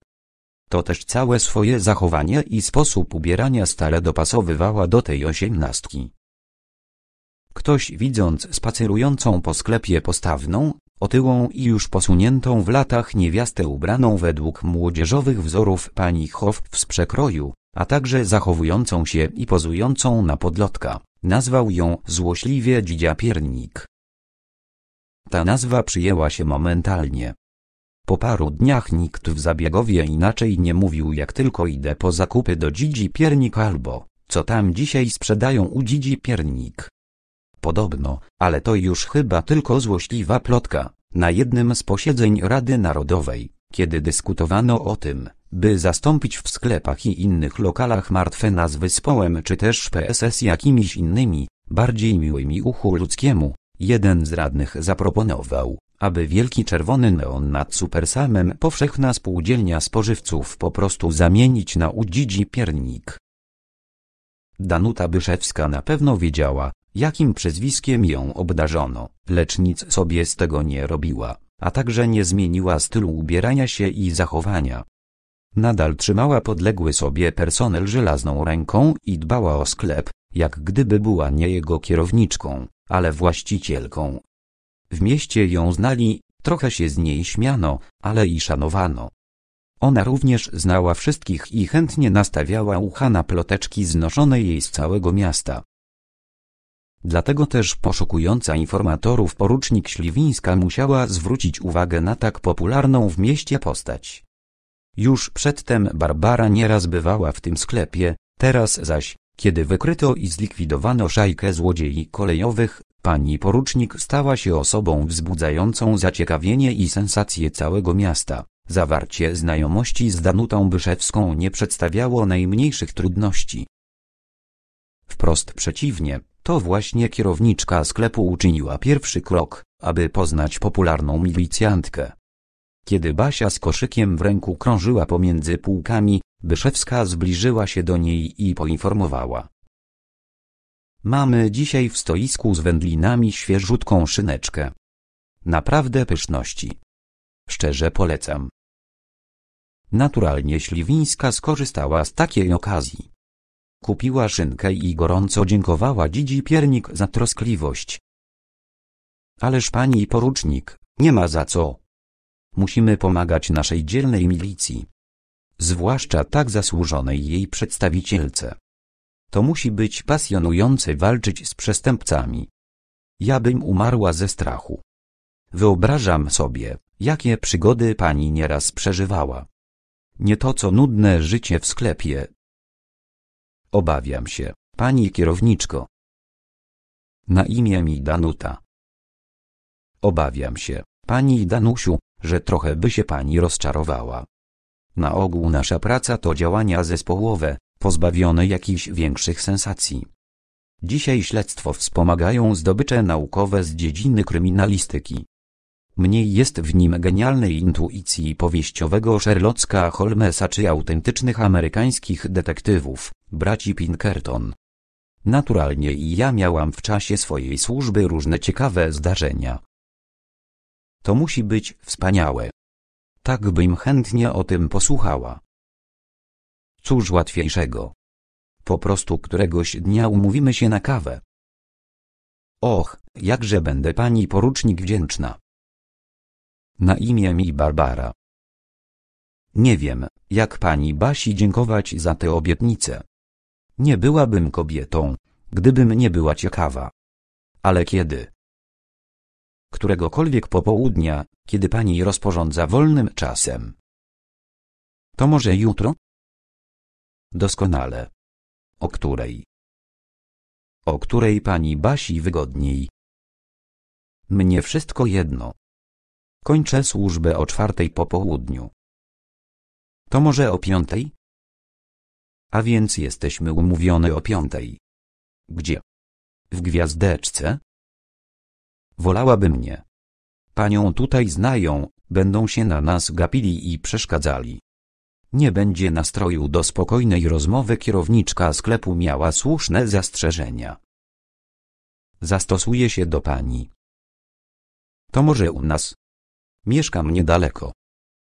To też całe swoje zachowanie i sposób ubierania stale dopasowywała do tej osiemnastki. Ktoś widząc spacerującą po sklepie postawną, otyłą i już posuniętą w latach niewiastę ubraną według młodzieżowych wzorów pani Hoff z przekroju, a także zachowującą się i pozującą na podlotka. Nazwał ją złośliwie dzidziapiernik. Ta nazwa przyjęła się momentalnie. Po paru dniach nikt w Zabiegowie inaczej nie mówił jak tylko idę po zakupy do dzidzi piernik albo, co tam dzisiaj sprzedają u dzidzi piernik podobno, ale to już chyba tylko złośliwa plotka. Na jednym z posiedzeń Rady Narodowej, kiedy dyskutowano o tym, by zastąpić w sklepach i innych lokalach martwe nazwy z czy też PSS jakimiś innymi, bardziej miłymi uchu ludzkiemu, jeden z radnych zaproponował, aby wielki czerwony neon nad Supersamem powszechna spółdzielnia spożywców po prostu zamienić na udzidzi piernik. Danuta Byszewska na pewno wiedziała, jakim przezwiskiem ją obdarzono, lecz nic sobie z tego nie robiła, a także nie zmieniła stylu ubierania się i zachowania. Nadal trzymała podległy sobie personel żelazną ręką i dbała o sklep, jak gdyby była nie jego kierowniczką, ale właścicielką. W mieście ją znali, trochę się z niej śmiano, ale i szanowano. Ona również znała wszystkich i chętnie nastawiała ucha na ploteczki znoszone jej z całego miasta. Dlatego też poszukująca informatorów porucznik Śliwińska musiała zwrócić uwagę na tak popularną w mieście postać. Już przedtem Barbara nieraz bywała w tym sklepie, teraz zaś, kiedy wykryto i zlikwidowano szajkę złodziei kolejowych, pani porucznik stała się osobą wzbudzającą zaciekawienie i sensację całego miasta. Zawarcie znajomości z Danutą Byszewską nie przedstawiało najmniejszych trudności. Wprost przeciwnie, to właśnie kierowniczka sklepu uczyniła pierwszy krok, aby poznać popularną milicjantkę. Kiedy Basia z koszykiem w ręku krążyła pomiędzy półkami, Byszewska zbliżyła się do niej i poinformowała. Mamy dzisiaj w stoisku z wędlinami świeżutką szyneczkę. Naprawdę pyszności. Szczerze polecam. Naturalnie Śliwińska skorzystała z takiej okazji. Kupiła szynkę i gorąco dziękowała Dzidzi Piernik za troskliwość. Ależ pani porucznik, nie ma za co. Musimy pomagać naszej dzielnej milicji. Zwłaszcza tak zasłużonej jej przedstawicielce. To musi być pasjonujące walczyć z przestępcami. Ja bym umarła ze strachu. Wyobrażam sobie, jakie przygody pani nieraz przeżywała. Nie to co nudne życie w sklepie, Obawiam się, pani kierowniczko. Na imię mi Danuta. Obawiam się, pani Danusiu, że trochę by się pani rozczarowała. Na ogół nasza praca to działania zespołowe, pozbawione jakichś większych sensacji. Dzisiaj śledztwo wspomagają zdobycze naukowe z dziedziny kryminalistyki. Mniej jest w nim genialnej intuicji powieściowego Sherlocka Holmesa czy autentycznych amerykańskich detektywów, braci Pinkerton. Naturalnie i ja miałam w czasie swojej służby różne ciekawe zdarzenia. To musi być wspaniałe. Tak bym chętnie o tym posłuchała. Cóż łatwiejszego. Po prostu któregoś dnia umówimy się na kawę. Och, jakże będę pani porucznik wdzięczna. Na imię mi Barbara. Nie wiem, jak pani Basi dziękować za te obietnice. Nie byłabym kobietą, gdybym nie była ciekawa. Ale kiedy? Któregokolwiek popołudnia, kiedy pani rozporządza wolnym czasem. To może jutro? Doskonale. O której? O której pani Basi wygodniej? Mnie wszystko jedno. Kończę służbę o czwartej po południu. To może o piątej? A więc jesteśmy umówione o piątej. Gdzie? W gwiazdeczce? Wolałaby mnie. Panią tutaj znają, będą się na nas gapili i przeszkadzali. Nie będzie nastroju do spokojnej rozmowy kierowniczka sklepu miała słuszne zastrzeżenia. Zastosuję się do pani. To może u nas. Mieszkam niedaleko.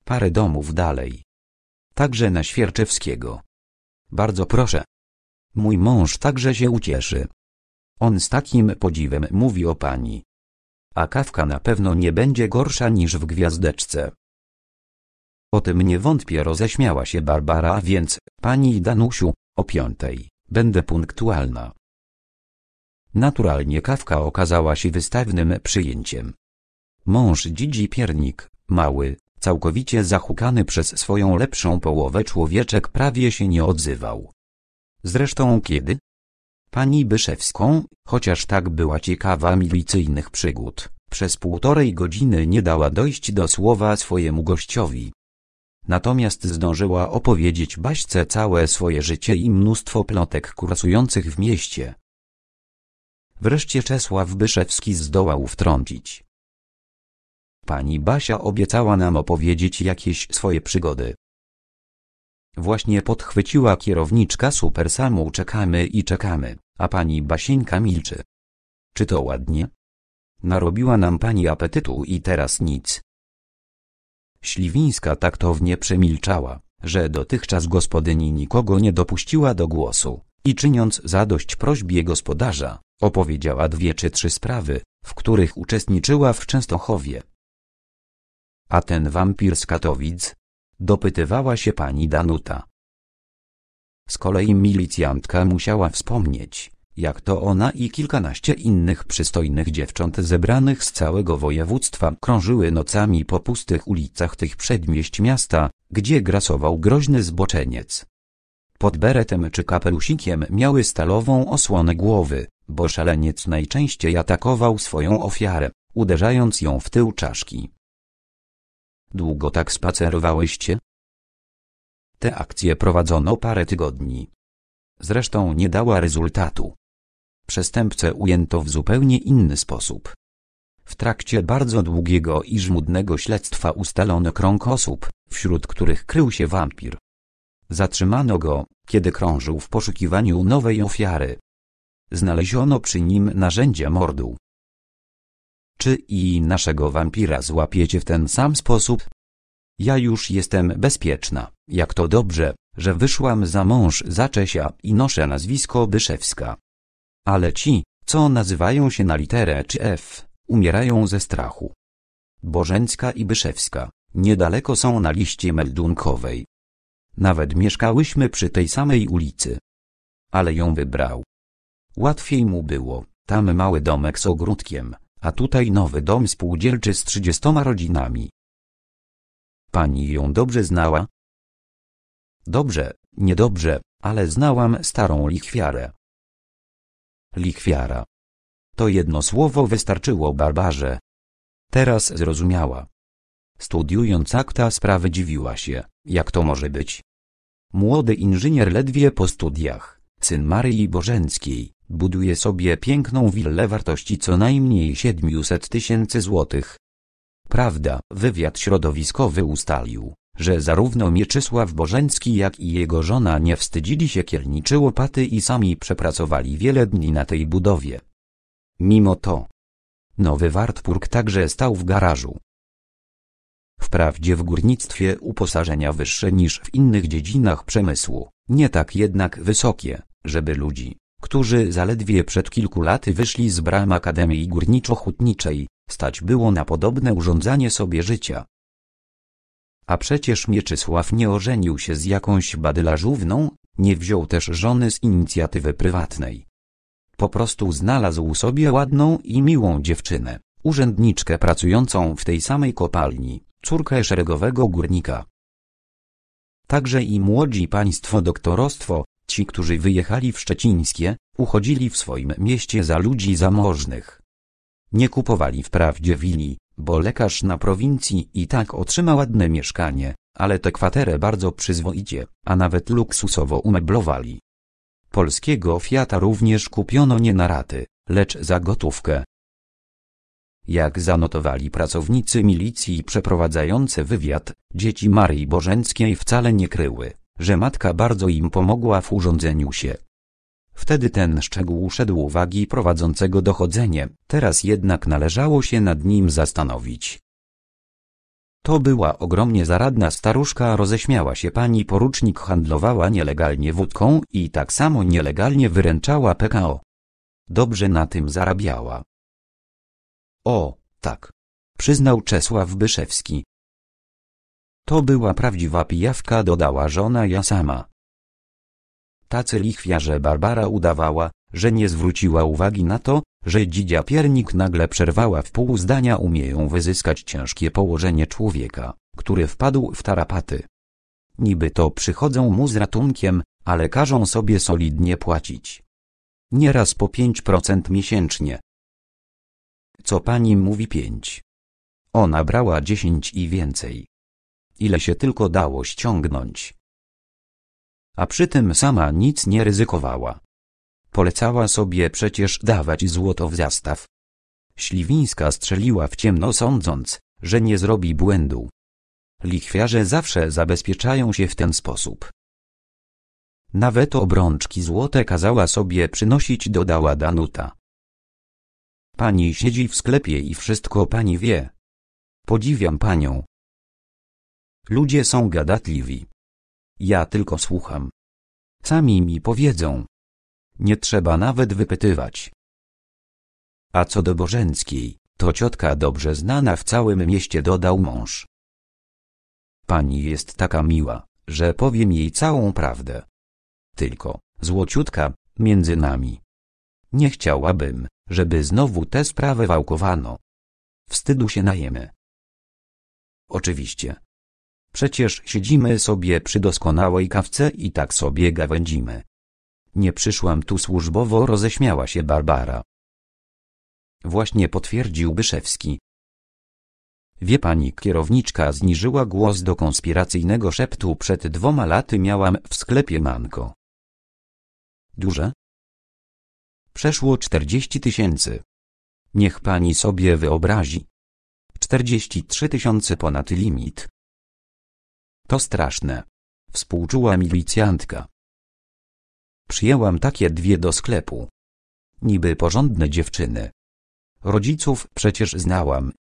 Parę domów dalej. Także na Świerczewskiego. Bardzo proszę. Mój mąż także się ucieszy. On z takim podziwem mówi o pani. A kawka na pewno nie będzie gorsza niż w gwiazdeczce. O tym nie wątpię roześmiała się Barbara, więc, pani Danusiu, o piątej, będę punktualna. Naturalnie kawka okazała się wystawnym przyjęciem. Mąż Dzidzi Piernik, mały, całkowicie zahukany przez swoją lepszą połowę człowieczek prawie się nie odzywał. Zresztą kiedy? Pani Byszewską, chociaż tak była ciekawa milicyjnych przygód, przez półtorej godziny nie dała dojść do słowa swojemu gościowi. Natomiast zdążyła opowiedzieć Baśce całe swoje życie i mnóstwo plotek kursujących w mieście. Wreszcie Czesław Byszewski zdołał wtrącić. Pani Basia obiecała nam opowiedzieć jakieś swoje przygody. Właśnie podchwyciła kierowniczka supersamu czekamy i czekamy, a pani Basieńka milczy. Czy to ładnie? Narobiła nam pani apetytu i teraz nic. Śliwińska taktownie przemilczała, że dotychczas gospodyni nikogo nie dopuściła do głosu i czyniąc zadość prośbie gospodarza, opowiedziała dwie czy trzy sprawy, w których uczestniczyła w Częstochowie. A ten wampir z Katowic? Dopytywała się pani Danuta. Z kolei milicjantka musiała wspomnieć, jak to ona i kilkanaście innych przystojnych dziewcząt zebranych z całego województwa krążyły nocami po pustych ulicach tych przedmieść miasta, gdzie grasował groźny zboczeniec. Pod beretem czy kapelusikiem miały stalową osłonę głowy, bo szaleniec najczęściej atakował swoją ofiarę, uderzając ją w tył czaszki. Długo tak spacerowałyście? Te akcje prowadzono parę tygodni. Zresztą nie dała rezultatu. Przestępcę ujęto w zupełnie inny sposób. W trakcie bardzo długiego i żmudnego śledztwa ustalono krąg osób, wśród których krył się wampir. Zatrzymano go, kiedy krążył w poszukiwaniu nowej ofiary. Znaleziono przy nim narzędzia mordu. Czy i naszego wampira złapiecie w ten sam sposób? Ja już jestem bezpieczna. Jak to dobrze, że wyszłam za mąż za Czesia i noszę nazwisko Byszewska. Ale ci, co nazywają się na literę czy F, umierają ze strachu. Bożencka i Byszewska, niedaleko są na liście meldunkowej. Nawet mieszkałyśmy przy tej samej ulicy. Ale ją wybrał. Łatwiej mu było, tam mały domek z ogródkiem, a tutaj nowy dom spółdzielczy z trzydziestoma rodzinami. Pani ją dobrze znała? Dobrze, niedobrze, ale znałam starą lichwiarę. Lichwiara. To jedno słowo wystarczyło Barbarze. Teraz zrozumiała. Studiując akta sprawy dziwiła się, jak to może być. Młody inżynier ledwie po studiach, syn Maryi Bożenckiej, Buduje sobie piękną willę wartości co najmniej 700 tysięcy złotych. Prawda, wywiad środowiskowy ustalił, że zarówno Mieczysław Bożeński jak i jego żona nie wstydzili się kierniczy łopaty i sami przepracowali wiele dni na tej budowie. Mimo to, nowy Wartburg także stał w garażu. Wprawdzie w górnictwie uposażenia wyższe niż w innych dziedzinach przemysłu, nie tak jednak wysokie, żeby ludzi, którzy zaledwie przed kilku laty wyszli z bram Akademii Górniczo-Hutniczej, stać było na podobne urządzanie sobie życia. A przecież Mieczysław nie ożenił się z jakąś badylarzówną, nie wziął też żony z inicjatywy prywatnej. Po prostu znalazł sobie ładną i miłą dziewczynę, urzędniczkę pracującą w tej samej kopalni, córkę szeregowego górnika. Także i młodzi państwo doktorostwo, Ci, którzy wyjechali w Szczecińskie, uchodzili w swoim mieście za ludzi zamożnych. Nie kupowali wprawdzie wili, bo lekarz na prowincji i tak otrzyma ładne mieszkanie, ale te kwaterę bardzo przyzwoicie, a nawet luksusowo umeblowali. Polskiego Fiata również kupiono nie na raty, lecz za gotówkę. Jak zanotowali pracownicy milicji przeprowadzający wywiad, dzieci Marii Bożenckiej wcale nie kryły że matka bardzo im pomogła w urządzeniu się. Wtedy ten szczegół szedł uwagi prowadzącego dochodzenie, teraz jednak należało się nad nim zastanowić. To była ogromnie zaradna staruszka, roześmiała się pani porucznik handlowała nielegalnie wódką i tak samo nielegalnie wyręczała PKO. Dobrze na tym zarabiała. O, tak. Przyznał Czesław Byszewski. To była prawdziwa pijawka dodała żona ja sama. Tacy lichwiarze Barbara udawała, że nie zwróciła uwagi na to, że dzidzia piernik nagle przerwała w pół zdania umieją wyzyskać ciężkie położenie człowieka, który wpadł w tarapaty. Niby to przychodzą mu z ratunkiem, ale każą sobie solidnie płacić. Nieraz po 5% miesięcznie. Co pani mówi 5? Ona brała 10 i więcej ile się tylko dało ściągnąć. A przy tym sama nic nie ryzykowała. Polecała sobie przecież dawać złoto w zastaw. Śliwińska strzeliła w ciemno sądząc, że nie zrobi błędu. Lichwiarze zawsze zabezpieczają się w ten sposób. Nawet obrączki złote kazała sobie przynosić dodała Danuta. Pani siedzi w sklepie i wszystko pani wie. Podziwiam panią. Ludzie są gadatliwi. Ja tylko słucham. Sami mi powiedzą. Nie trzeba nawet wypytywać. A co do Bożenckiej, to ciotka dobrze znana w całym mieście dodał mąż. Pani jest taka miła, że powiem jej całą prawdę. Tylko, złociutka, między nami. Nie chciałabym, żeby znowu tę sprawę wałkowano. Wstydu się najemy. Oczywiście, Przecież siedzimy sobie przy doskonałej kawce i tak sobie gawędzimy. Nie przyszłam tu służbowo, roześmiała się Barbara. Właśnie potwierdził Byszewski. Wie pani, kierowniczka zniżyła głos do konspiracyjnego szeptu przed dwoma laty miałam w sklepie manko. Duże? Przeszło czterdzieści tysięcy. Niech pani sobie wyobrazi. Czterdzieści trzy tysiące ponad limit. To straszne. Współczuła milicjantka. Przyjęłam takie dwie do sklepu. Niby porządne dziewczyny. Rodziców przecież znałam.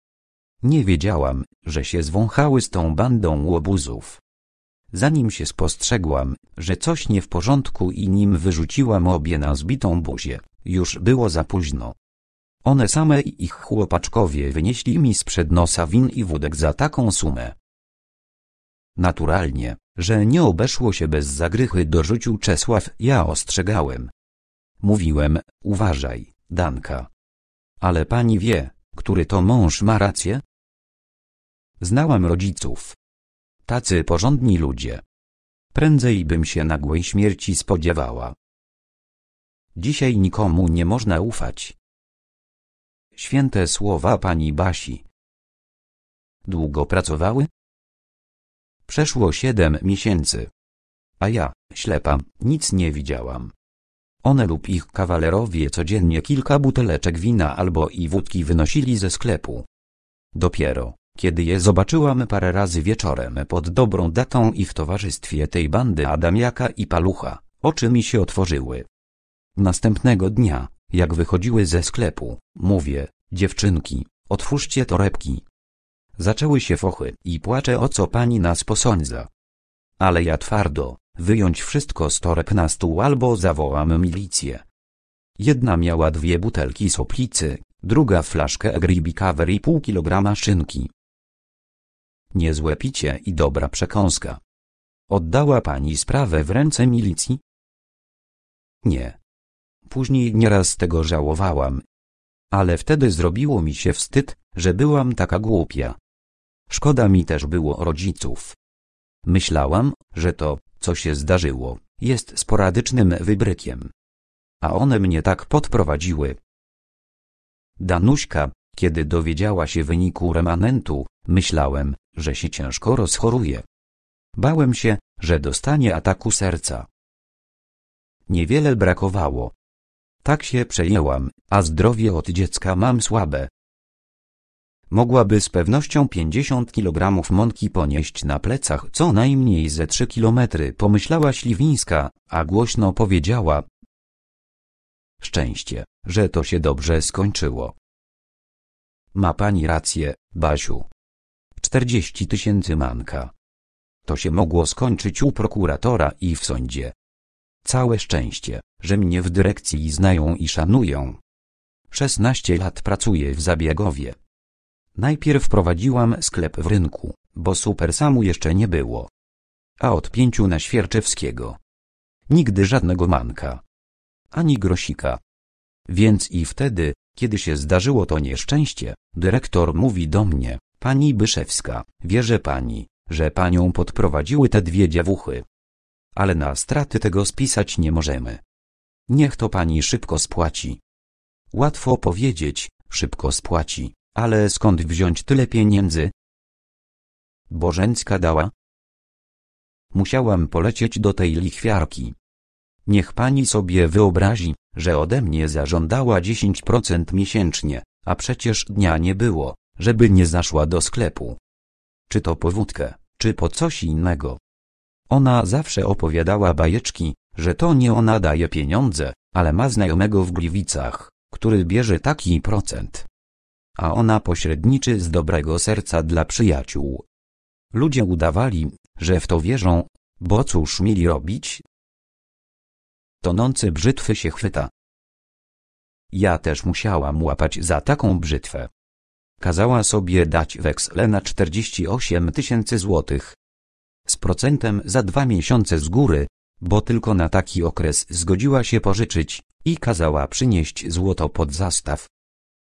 Nie wiedziałam, że się zwąchały z tą bandą łobuzów. Zanim się spostrzegłam, że coś nie w porządku i nim wyrzuciłam obie na zbitą buzię, już było za późno. One same i ich chłopaczkowie wynieśli mi sprzed nosa win i wódek za taką sumę Naturalnie, że nie obeszło się bez zagrychy dorzucił Czesław, ja ostrzegałem. Mówiłem, uważaj, Danka. Ale pani wie, który to mąż ma rację? Znałam rodziców. Tacy porządni ludzie. Prędzej bym się nagłej śmierci spodziewała. Dzisiaj nikomu nie można ufać. Święte słowa pani Basi. Długo pracowały? Przeszło siedem miesięcy. A ja, ślepa, nic nie widziałam. One lub ich kawalerowie codziennie kilka buteleczek wina albo i wódki wynosili ze sklepu. Dopiero, kiedy je zobaczyłam parę razy wieczorem pod dobrą datą i w towarzystwie tej bandy Adamiaka i Palucha, oczy mi się otworzyły. Następnego dnia, jak wychodziły ze sklepu, mówię, dziewczynki, otwórzcie torebki, Zaczęły się fochy i płacze o co pani nas posądza. Ale ja twardo, wyjąć wszystko z toreb na stół albo zawołam milicję. Jedna miała dwie butelki soplicy, druga flaszkę gribi cover i pół kilograma szynki. Niezłe picie i dobra przekąska. Oddała pani sprawę w ręce milicji? Nie. Później nieraz tego żałowałam. Ale wtedy zrobiło mi się wstyd, że byłam taka głupia. Szkoda mi też było rodziców. Myślałam, że to, co się zdarzyło, jest sporadycznym wybrykiem. A one mnie tak podprowadziły. Danuśka, kiedy dowiedziała się wyniku remanentu, myślałem, że się ciężko rozchoruje. Bałem się, że dostanie ataku serca. Niewiele brakowało. Tak się przejęłam, a zdrowie od dziecka mam słabe, mogłaby z pewnością 50 kg mąki ponieść na plecach co najmniej ze 3 km, pomyślała Śliwińska, a głośno powiedziała. Szczęście, że to się dobrze skończyło. Ma pani rację, Basiu. 40 tysięcy manka. To się mogło skończyć u prokuratora i w sądzie. Całe szczęście, że mnie w dyrekcji znają i szanują. 16 lat pracuję w Zabiegowie, Najpierw prowadziłam sklep w rynku, bo supersamu jeszcze nie było. A od pięciu na Świerczewskiego. Nigdy żadnego manka. Ani grosika. Więc i wtedy, kiedy się zdarzyło to nieszczęście, dyrektor mówi do mnie, pani Byszewska, wierzę pani, że panią podprowadziły te dwie dziewuchy. Ale na straty tego spisać nie możemy. Niech to pani szybko spłaci. Łatwo powiedzieć, szybko spłaci. Ale skąd wziąć tyle pieniędzy? Bożeńska dała. Musiałam polecieć do tej lichwiarki. Niech pani sobie wyobrazi, że ode mnie zażądała 10% miesięcznie, a przecież dnia nie było, żeby nie zaszła do sklepu. Czy to po wódkę, czy po coś innego. Ona zawsze opowiadała bajeczki, że to nie ona daje pieniądze, ale ma znajomego w Gliwicach, który bierze taki procent a ona pośredniczy z dobrego serca dla przyjaciół. Ludzie udawali, że w to wierzą, bo cóż mieli robić? Tonący brzytwy się chwyta. Ja też musiałam łapać za taką brzytwę. Kazała sobie dać weksle na 48 tysięcy złotych. Z procentem za dwa miesiące z góry, bo tylko na taki okres zgodziła się pożyczyć i kazała przynieść złoto pod zastaw.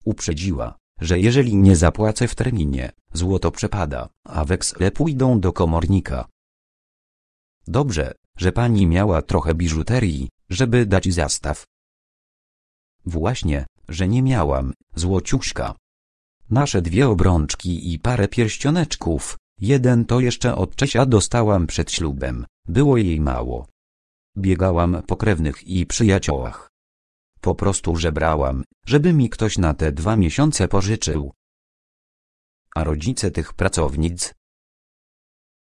Uprzedziła, że jeżeli nie zapłacę w terminie, złoto przepada, a weksle pójdą do komornika. Dobrze, że pani miała trochę biżuterii, żeby dać zastaw. Właśnie, że nie miałam, złociuśka. Nasze dwie obrączki i parę pierścioneczków, jeden to jeszcze od Czesia dostałam przed ślubem, było jej mało. Biegałam po krewnych i przyjaciołach. Po prostu żebrałam, żeby mi ktoś na te dwa miesiące pożyczył. A rodzice tych pracownic?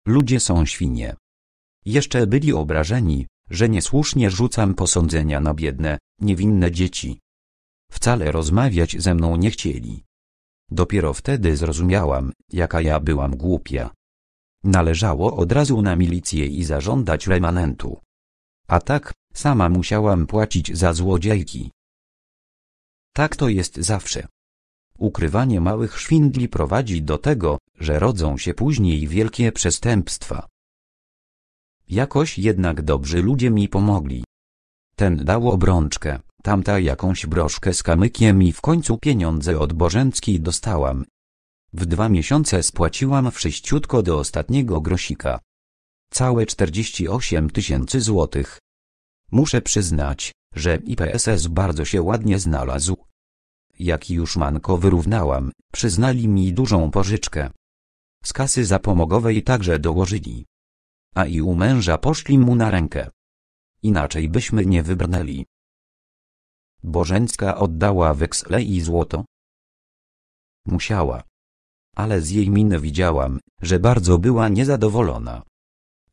Ludzie są świnie. Jeszcze byli obrażeni, że niesłusznie rzucam posądzenia na biedne, niewinne dzieci. Wcale rozmawiać ze mną nie chcieli. Dopiero wtedy zrozumiałam, jaka ja byłam głupia. Należało od razu na milicję i zażądać remanentu. A tak Sama musiałam płacić za złodziejki. Tak to jest zawsze. Ukrywanie małych szwindli prowadzi do tego, że rodzą się później wielkie przestępstwa. Jakoś jednak dobrzy ludzie mi pomogli. Ten dał obrączkę, tamta jakąś broszkę z kamykiem i w końcu pieniądze od Bożenckiej dostałam. W dwa miesiące spłaciłam wszyściutko do ostatniego grosika. Całe 48 tysięcy złotych. Muszę przyznać, że IPSS bardzo się ładnie znalazł. Jak już manko wyrównałam, przyznali mi dużą pożyczkę. Z kasy zapomogowej także dołożyli. A i u męża poszli mu na rękę. Inaczej byśmy nie wybrnęli. Bożęcka oddała weksle i złoto. Musiała. Ale z jej miny widziałam, że bardzo była niezadowolona.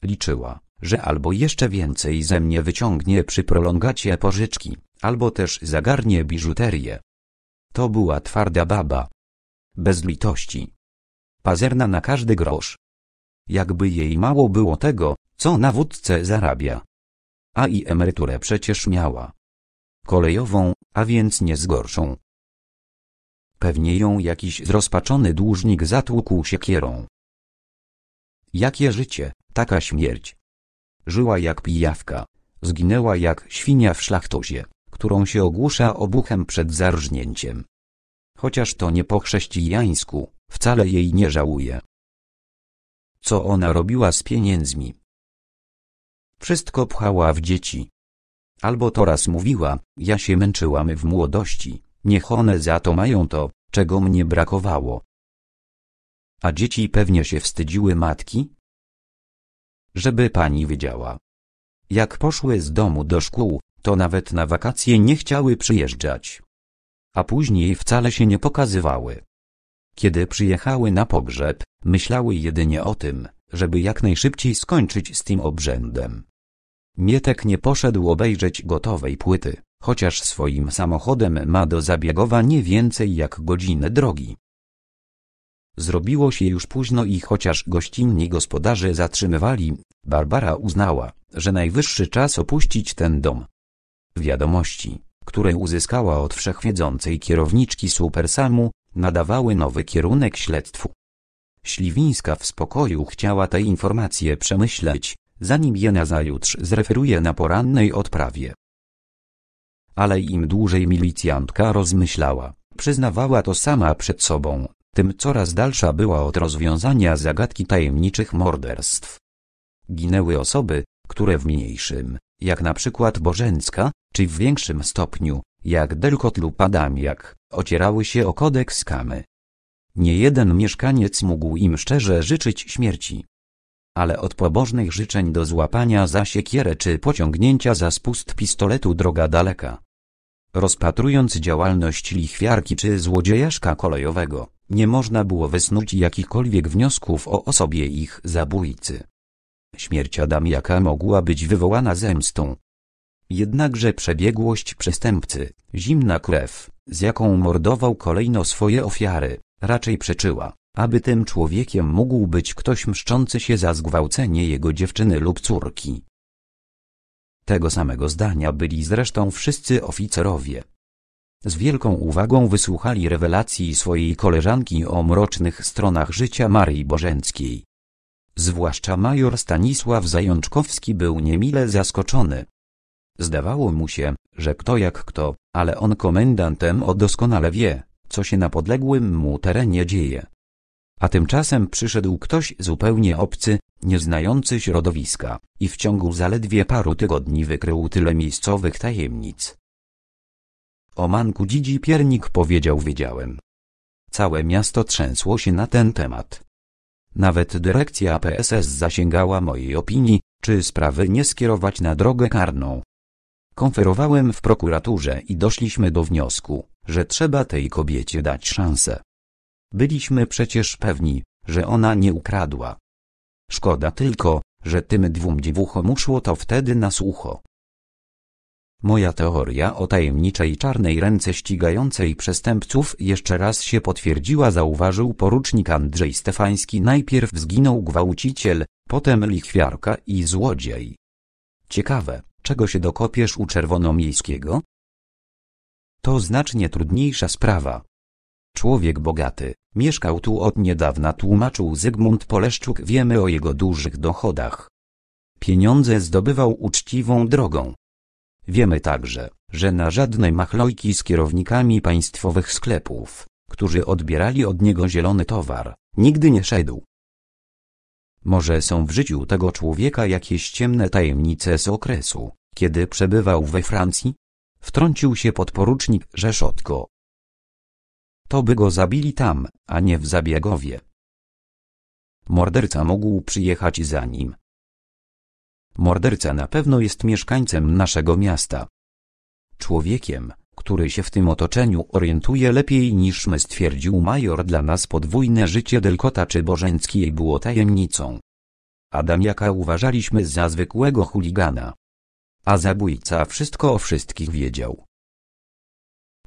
Liczyła że albo jeszcze więcej ze mnie wyciągnie przy prolongacie pożyczki, albo też zagarnie biżuterię. To była twarda baba. Bez litości. Pazerna na każdy grosz. Jakby jej mało było tego, co na wódce zarabia. A i emeryturę przecież miała. Kolejową, a więc nie Pewnie ją jakiś zrozpaczony dłużnik zatłukł siekierą. Jakie życie, taka śmierć. Żyła jak pijawka. Zginęła jak świnia w szlachtozie, którą się ogłusza obuchem przed zarżnięciem. Chociaż to nie po chrześcijańsku, wcale jej nie żałuje. Co ona robiła z pieniędzmi? Wszystko pchała w dzieci. Albo to raz mówiła, ja się męczyłam w młodości, niech one za to mają to, czego mnie brakowało. A dzieci pewnie się wstydziły matki, żeby pani wiedziała. Jak poszły z domu do szkół, to nawet na wakacje nie chciały przyjeżdżać. A później wcale się nie pokazywały. Kiedy przyjechały na pogrzeb, myślały jedynie o tym, żeby jak najszybciej skończyć z tym obrzędem. Mietek nie poszedł obejrzeć gotowej płyty, chociaż swoim samochodem ma do zabiegowa nie więcej jak godzinę drogi. Zrobiło się już późno i chociaż gościnni gospodarze zatrzymywali, Barbara uznała, że najwyższy czas opuścić ten dom. Wiadomości, które uzyskała od wszechwiedzącej kierowniczki Supersamu, nadawały nowy kierunek śledztwu. Śliwińska w spokoju chciała te informacje przemyśleć, zanim je nazajutrz zreferuje na porannej odprawie. Ale im dłużej milicjantka rozmyślała, przyznawała to sama przed sobą, tym coraz dalsza była od rozwiązania zagadki tajemniczych morderstw. Ginęły osoby, które w mniejszym, jak na przykład Bożencka, czy w większym stopniu, jak Delkot lub Adamiak, ocierały się o kodeks kamy. Nie jeden mieszkaniec mógł im szczerze życzyć śmierci. Ale od pobożnych życzeń do złapania za siekierę czy pociągnięcia za spust pistoletu droga daleka. Rozpatrując działalność lichwiarki czy złodziejaszka kolejowego, nie można było wysnuć jakichkolwiek wniosków o osobie ich zabójcy. Śmierć Adamiaka mogła być wywołana zemstą. Jednakże przebiegłość przestępcy, zimna krew, z jaką mordował kolejno swoje ofiary, raczej przeczyła, aby tym człowiekiem mógł być ktoś mszczący się za zgwałcenie jego dziewczyny lub córki. Tego samego zdania byli zresztą wszyscy oficerowie, z wielką uwagą wysłuchali rewelacji swojej koleżanki o mrocznych stronach życia Marii Bożenckiej. Zwłaszcza major Stanisław Zajączkowski był niemile zaskoczony. Zdawało mu się, że kto jak kto, ale on komendantem o doskonale wie, co się na podległym mu terenie dzieje. A tymczasem przyszedł ktoś zupełnie obcy, nieznający środowiska, i w ciągu zaledwie paru tygodni wykrył tyle miejscowych tajemnic, o manku Dzidzi Piernik powiedział wiedziałem. Całe miasto trzęsło się na ten temat. Nawet dyrekcja PSS zasięgała mojej opinii, czy sprawy nie skierować na drogę karną. Konferowałem w prokuraturze i doszliśmy do wniosku, że trzeba tej kobiecie dać szansę. Byliśmy przecież pewni, że ona nie ukradła. Szkoda tylko, że tym dwóm dziewuchom uszło to wtedy na sucho. Moja teoria o tajemniczej czarnej ręce ścigającej przestępców jeszcze raz się potwierdziła zauważył porucznik Andrzej Stefański najpierw zginął gwałciciel, potem lichwiarka i złodziej. Ciekawe, czego się dokopiesz u Czerwonomiejskiego? To znacznie trudniejsza sprawa. Człowiek bogaty, mieszkał tu od niedawna tłumaczył Zygmunt Poleszczuk wiemy o jego dużych dochodach. Pieniądze zdobywał uczciwą drogą, Wiemy także, że na żadnej machlojki z kierownikami państwowych sklepów, którzy odbierali od niego zielony towar, nigdy nie szedł. Może są w życiu tego człowieka jakieś ciemne tajemnice z okresu, kiedy przebywał we Francji? Wtrącił się podporucznik Rzeszotko. To by go zabili tam, a nie w Zabiegowie. Morderca mógł przyjechać za nim, Morderca na pewno jest mieszkańcem naszego miasta. Człowiekiem, który się w tym otoczeniu orientuje lepiej niż my stwierdził major dla nas podwójne życie Delkota czy jej było tajemnicą. Adamiaka uważaliśmy za zwykłego chuligana. A zabójca wszystko o wszystkich wiedział.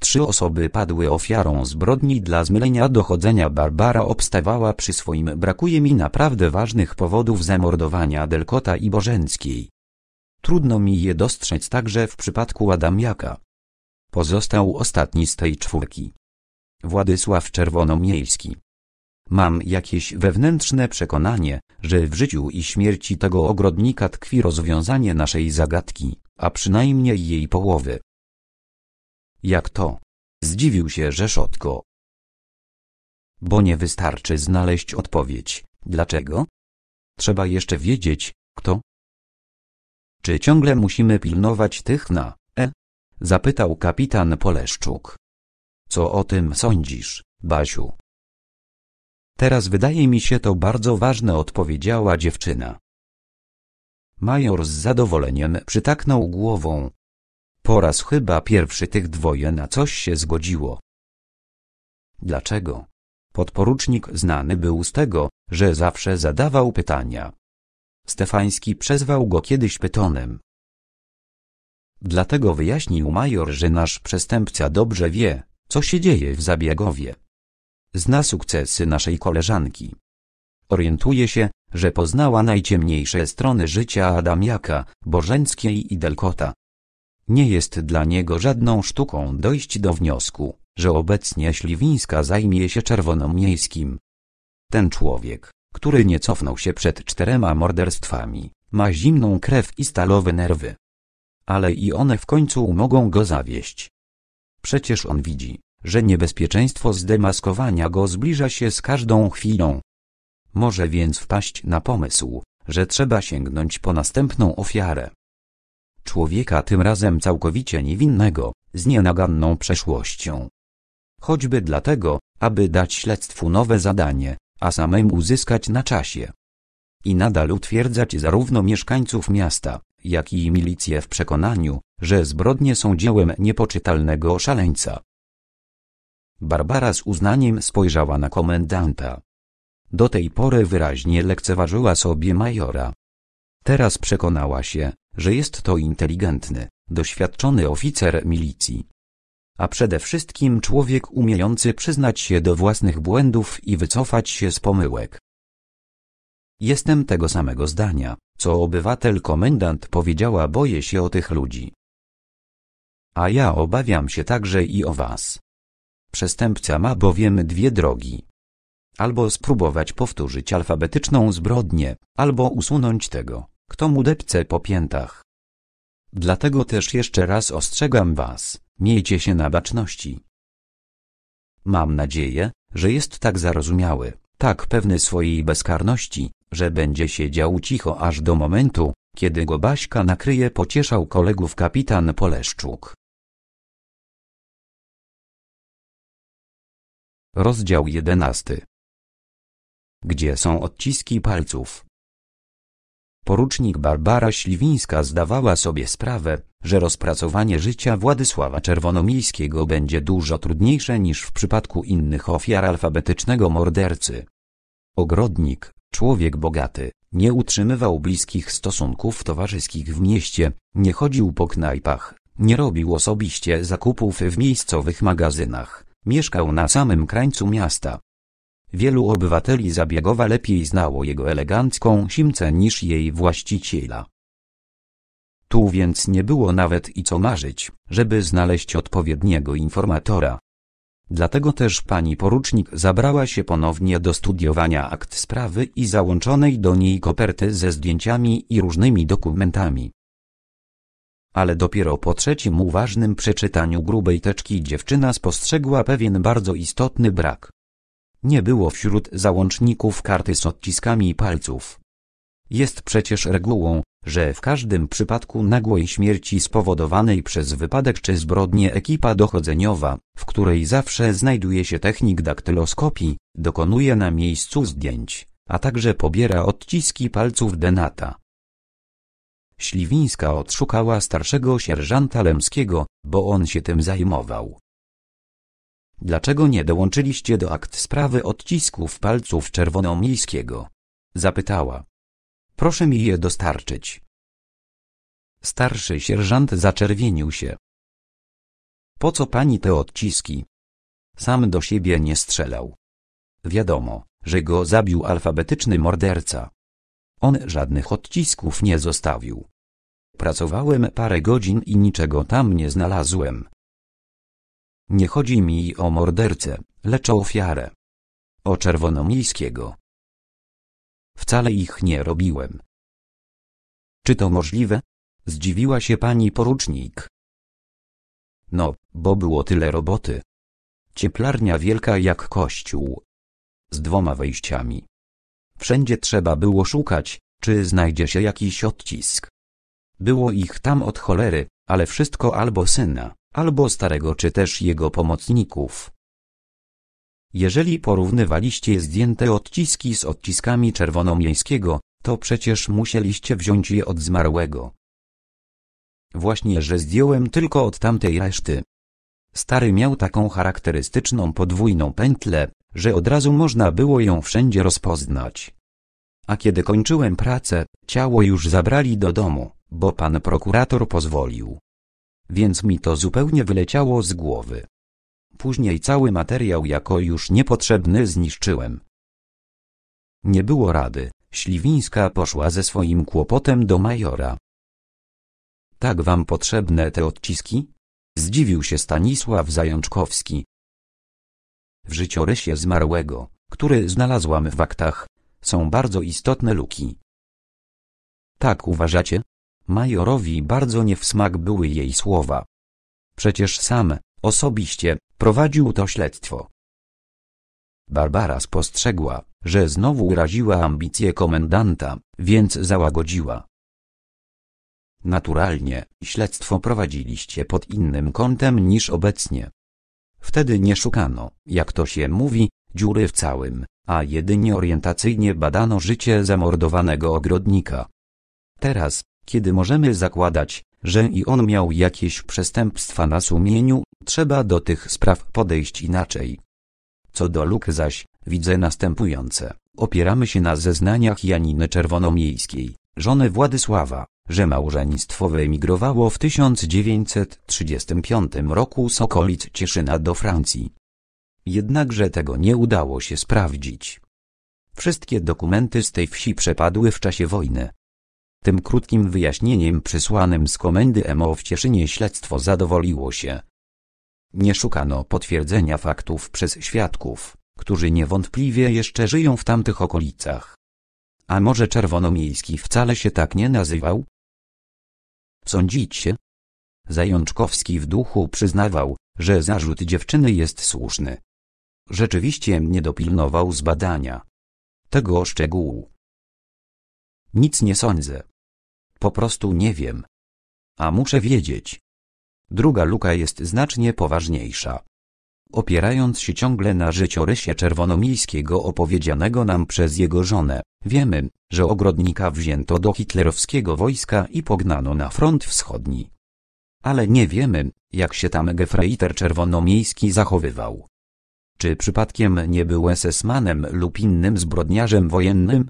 Trzy osoby padły ofiarą zbrodni dla zmylenia dochodzenia Barbara obstawała przy swoim brakuje mi naprawdę ważnych powodów zamordowania Delkota i Bożenckiej. Trudno mi je dostrzec także w przypadku Adamiaka. Pozostał ostatni z tej czwórki. Władysław Czerwonomiejski. Mam jakieś wewnętrzne przekonanie, że w życiu i śmierci tego ogrodnika tkwi rozwiązanie naszej zagadki, a przynajmniej jej połowy. Jak to? Zdziwił się Rzeszotko. Bo nie wystarczy znaleźć odpowiedź. Dlaczego? Trzeba jeszcze wiedzieć, kto. Czy ciągle musimy pilnować tych na e? Zapytał kapitan Poleszczuk. Co o tym sądzisz, Basiu? Teraz wydaje mi się to bardzo ważne, odpowiedziała dziewczyna. Major z zadowoleniem przytaknął głową. Po raz chyba pierwszy tych dwoje na coś się zgodziło. Dlaczego? Podporucznik znany był z tego, że zawsze zadawał pytania. Stefański przezwał go kiedyś pytonem. Dlatego wyjaśnił major, że nasz przestępca dobrze wie, co się dzieje w Zabiegowie. Zna sukcesy naszej koleżanki. Orientuje się, że poznała najciemniejsze strony życia Adamiaka, Bożenckiej i Delkota. Nie jest dla niego żadną sztuką dojść do wniosku, że obecnie Śliwińska zajmie się czerwonomiejskim. Ten człowiek, który nie cofnął się przed czterema morderstwami, ma zimną krew i stalowe nerwy. Ale i one w końcu mogą go zawieść. Przecież on widzi, że niebezpieczeństwo zdemaskowania go zbliża się z każdą chwilą. Może więc wpaść na pomysł, że trzeba sięgnąć po następną ofiarę człowieka tym razem całkowicie niewinnego, z nienaganną przeszłością. Choćby dlatego, aby dać śledztwu nowe zadanie, a samym uzyskać na czasie. I nadal utwierdzać zarówno mieszkańców miasta, jak i milicję w przekonaniu, że zbrodnie są dziełem niepoczytalnego szaleńca. Barbara z uznaniem spojrzała na komendanta. Do tej pory wyraźnie lekceważyła sobie majora. Teraz przekonała się, że jest to inteligentny, doświadczony oficer milicji. A przede wszystkim człowiek umiejący przyznać się do własnych błędów i wycofać się z pomyłek. Jestem tego samego zdania, co obywatel komendant powiedziała boję się o tych ludzi. A ja obawiam się także i o was. Przestępca ma bowiem dwie drogi. Albo spróbować powtórzyć alfabetyczną zbrodnię, albo usunąć tego, kto mu depce po piętach. Dlatego też jeszcze raz ostrzegam was, miejcie się na baczności. Mam nadzieję, że jest tak zarozumiały, tak pewny swojej bezkarności, że będzie siedział cicho aż do momentu, kiedy go Baśka nakryje pocieszał kolegów kapitan Poleszczuk. Rozdział jedenasty Gdzie są odciski palców? Porucznik Barbara Śliwińska zdawała sobie sprawę, że rozpracowanie życia Władysława Czerwonomiejskiego będzie dużo trudniejsze niż w przypadku innych ofiar alfabetycznego mordercy. Ogrodnik, człowiek bogaty, nie utrzymywał bliskich stosunków towarzyskich w mieście, nie chodził po knajpach, nie robił osobiście zakupów w miejscowych magazynach, mieszkał na samym krańcu miasta. Wielu obywateli Zabiegowa lepiej znało jego elegancką simcę niż jej właściciela. Tu więc nie było nawet i co marzyć, żeby znaleźć odpowiedniego informatora. Dlatego też pani porucznik zabrała się ponownie do studiowania akt sprawy i załączonej do niej koperty ze zdjęciami i różnymi dokumentami. Ale dopiero po trzecim uważnym przeczytaniu grubej teczki dziewczyna spostrzegła pewien bardzo istotny brak. Nie było wśród załączników karty z odciskami palców. Jest przecież regułą, że w każdym przypadku nagłej śmierci spowodowanej przez wypadek czy zbrodnię ekipa dochodzeniowa, w której zawsze znajduje się technik daktyloskopii, dokonuje na miejscu zdjęć, a także pobiera odciski palców denata. Śliwińska odszukała starszego sierżanta Lemskiego, bo on się tym zajmował. Dlaczego nie dołączyliście do akt sprawy odcisków palców Czerwonomiejskiego? Zapytała. Proszę mi je dostarczyć. Starszy sierżant zaczerwienił się. Po co pani te odciski? Sam do siebie nie strzelał. Wiadomo, że go zabił alfabetyczny morderca. On żadnych odcisków nie zostawił. Pracowałem parę godzin i niczego tam nie znalazłem. Nie chodzi mi o mordercę, lecz o ofiarę. O Czerwonomiejskiego. Wcale ich nie robiłem. Czy to możliwe? Zdziwiła się pani porucznik. No, bo było tyle roboty. Cieplarnia wielka jak kościół. Z dwoma wejściami. Wszędzie trzeba było szukać, czy znajdzie się jakiś odcisk. Było ich tam od cholery, ale wszystko albo syna albo starego czy też jego pomocników. Jeżeli porównywaliście zdjęte odciski z odciskami czerwonomiejskiego, to przecież musieliście wziąć je od zmarłego. Właśnie że zdjąłem tylko od tamtej reszty. Stary miał taką charakterystyczną podwójną pętlę, że od razu można było ją wszędzie rozpoznać. A kiedy kończyłem pracę, ciało już zabrali do domu, bo pan prokurator pozwolił więc mi to zupełnie wyleciało z głowy. Później cały materiał jako już niepotrzebny zniszczyłem. Nie było rady, Śliwińska poszła ze swoim kłopotem do majora. Tak wam potrzebne te odciski? Zdziwił się Stanisław Zajączkowski. W życiorysie zmarłego, który znalazłam w aktach, są bardzo istotne luki. Tak uważacie? Majorowi bardzo nie w smak były jej słowa. Przecież sam, osobiście, prowadził to śledztwo. Barbara spostrzegła, że znowu uraziła ambicje komendanta, więc załagodziła. Naturalnie, śledztwo prowadziliście pod innym kątem niż obecnie. Wtedy nie szukano, jak to się mówi, dziury w całym, a jedynie orientacyjnie badano życie zamordowanego ogrodnika. Teraz, kiedy możemy zakładać, że i on miał jakieś przestępstwa na sumieniu, trzeba do tych spraw podejść inaczej. Co do luk zaś, widzę następujące. Opieramy się na zeznaniach Janiny Czerwonomiejskiej, żony Władysława, że małżeństwo wyemigrowało w 1935 roku z okolic Cieszyna do Francji. Jednakże tego nie udało się sprawdzić. Wszystkie dokumenty z tej wsi przepadły w czasie wojny, tym krótkim wyjaśnieniem przysłanym z komendy MO w Cieszynie śledztwo zadowoliło się. Nie szukano potwierdzenia faktów przez świadków, którzy niewątpliwie jeszcze żyją w tamtych okolicach. A może Czerwonomiejski wcale się tak nie nazywał? Sądzicie? Zajączkowski w duchu przyznawał, że zarzut dziewczyny jest słuszny. Rzeczywiście mnie dopilnował zbadania tego szczegółu. Nic nie sądzę. Po prostu nie wiem. A muszę wiedzieć. Druga luka jest znacznie poważniejsza. Opierając się ciągle na życiorysie Czerwonomiejskiego opowiedzianego nam przez jego żonę, wiemy, że ogrodnika wzięto do hitlerowskiego wojska i pognano na front wschodni. Ale nie wiemy, jak się tam Gefreiter Czerwonomiejski zachowywał. Czy przypadkiem nie był SS-manem lub innym zbrodniarzem wojennym?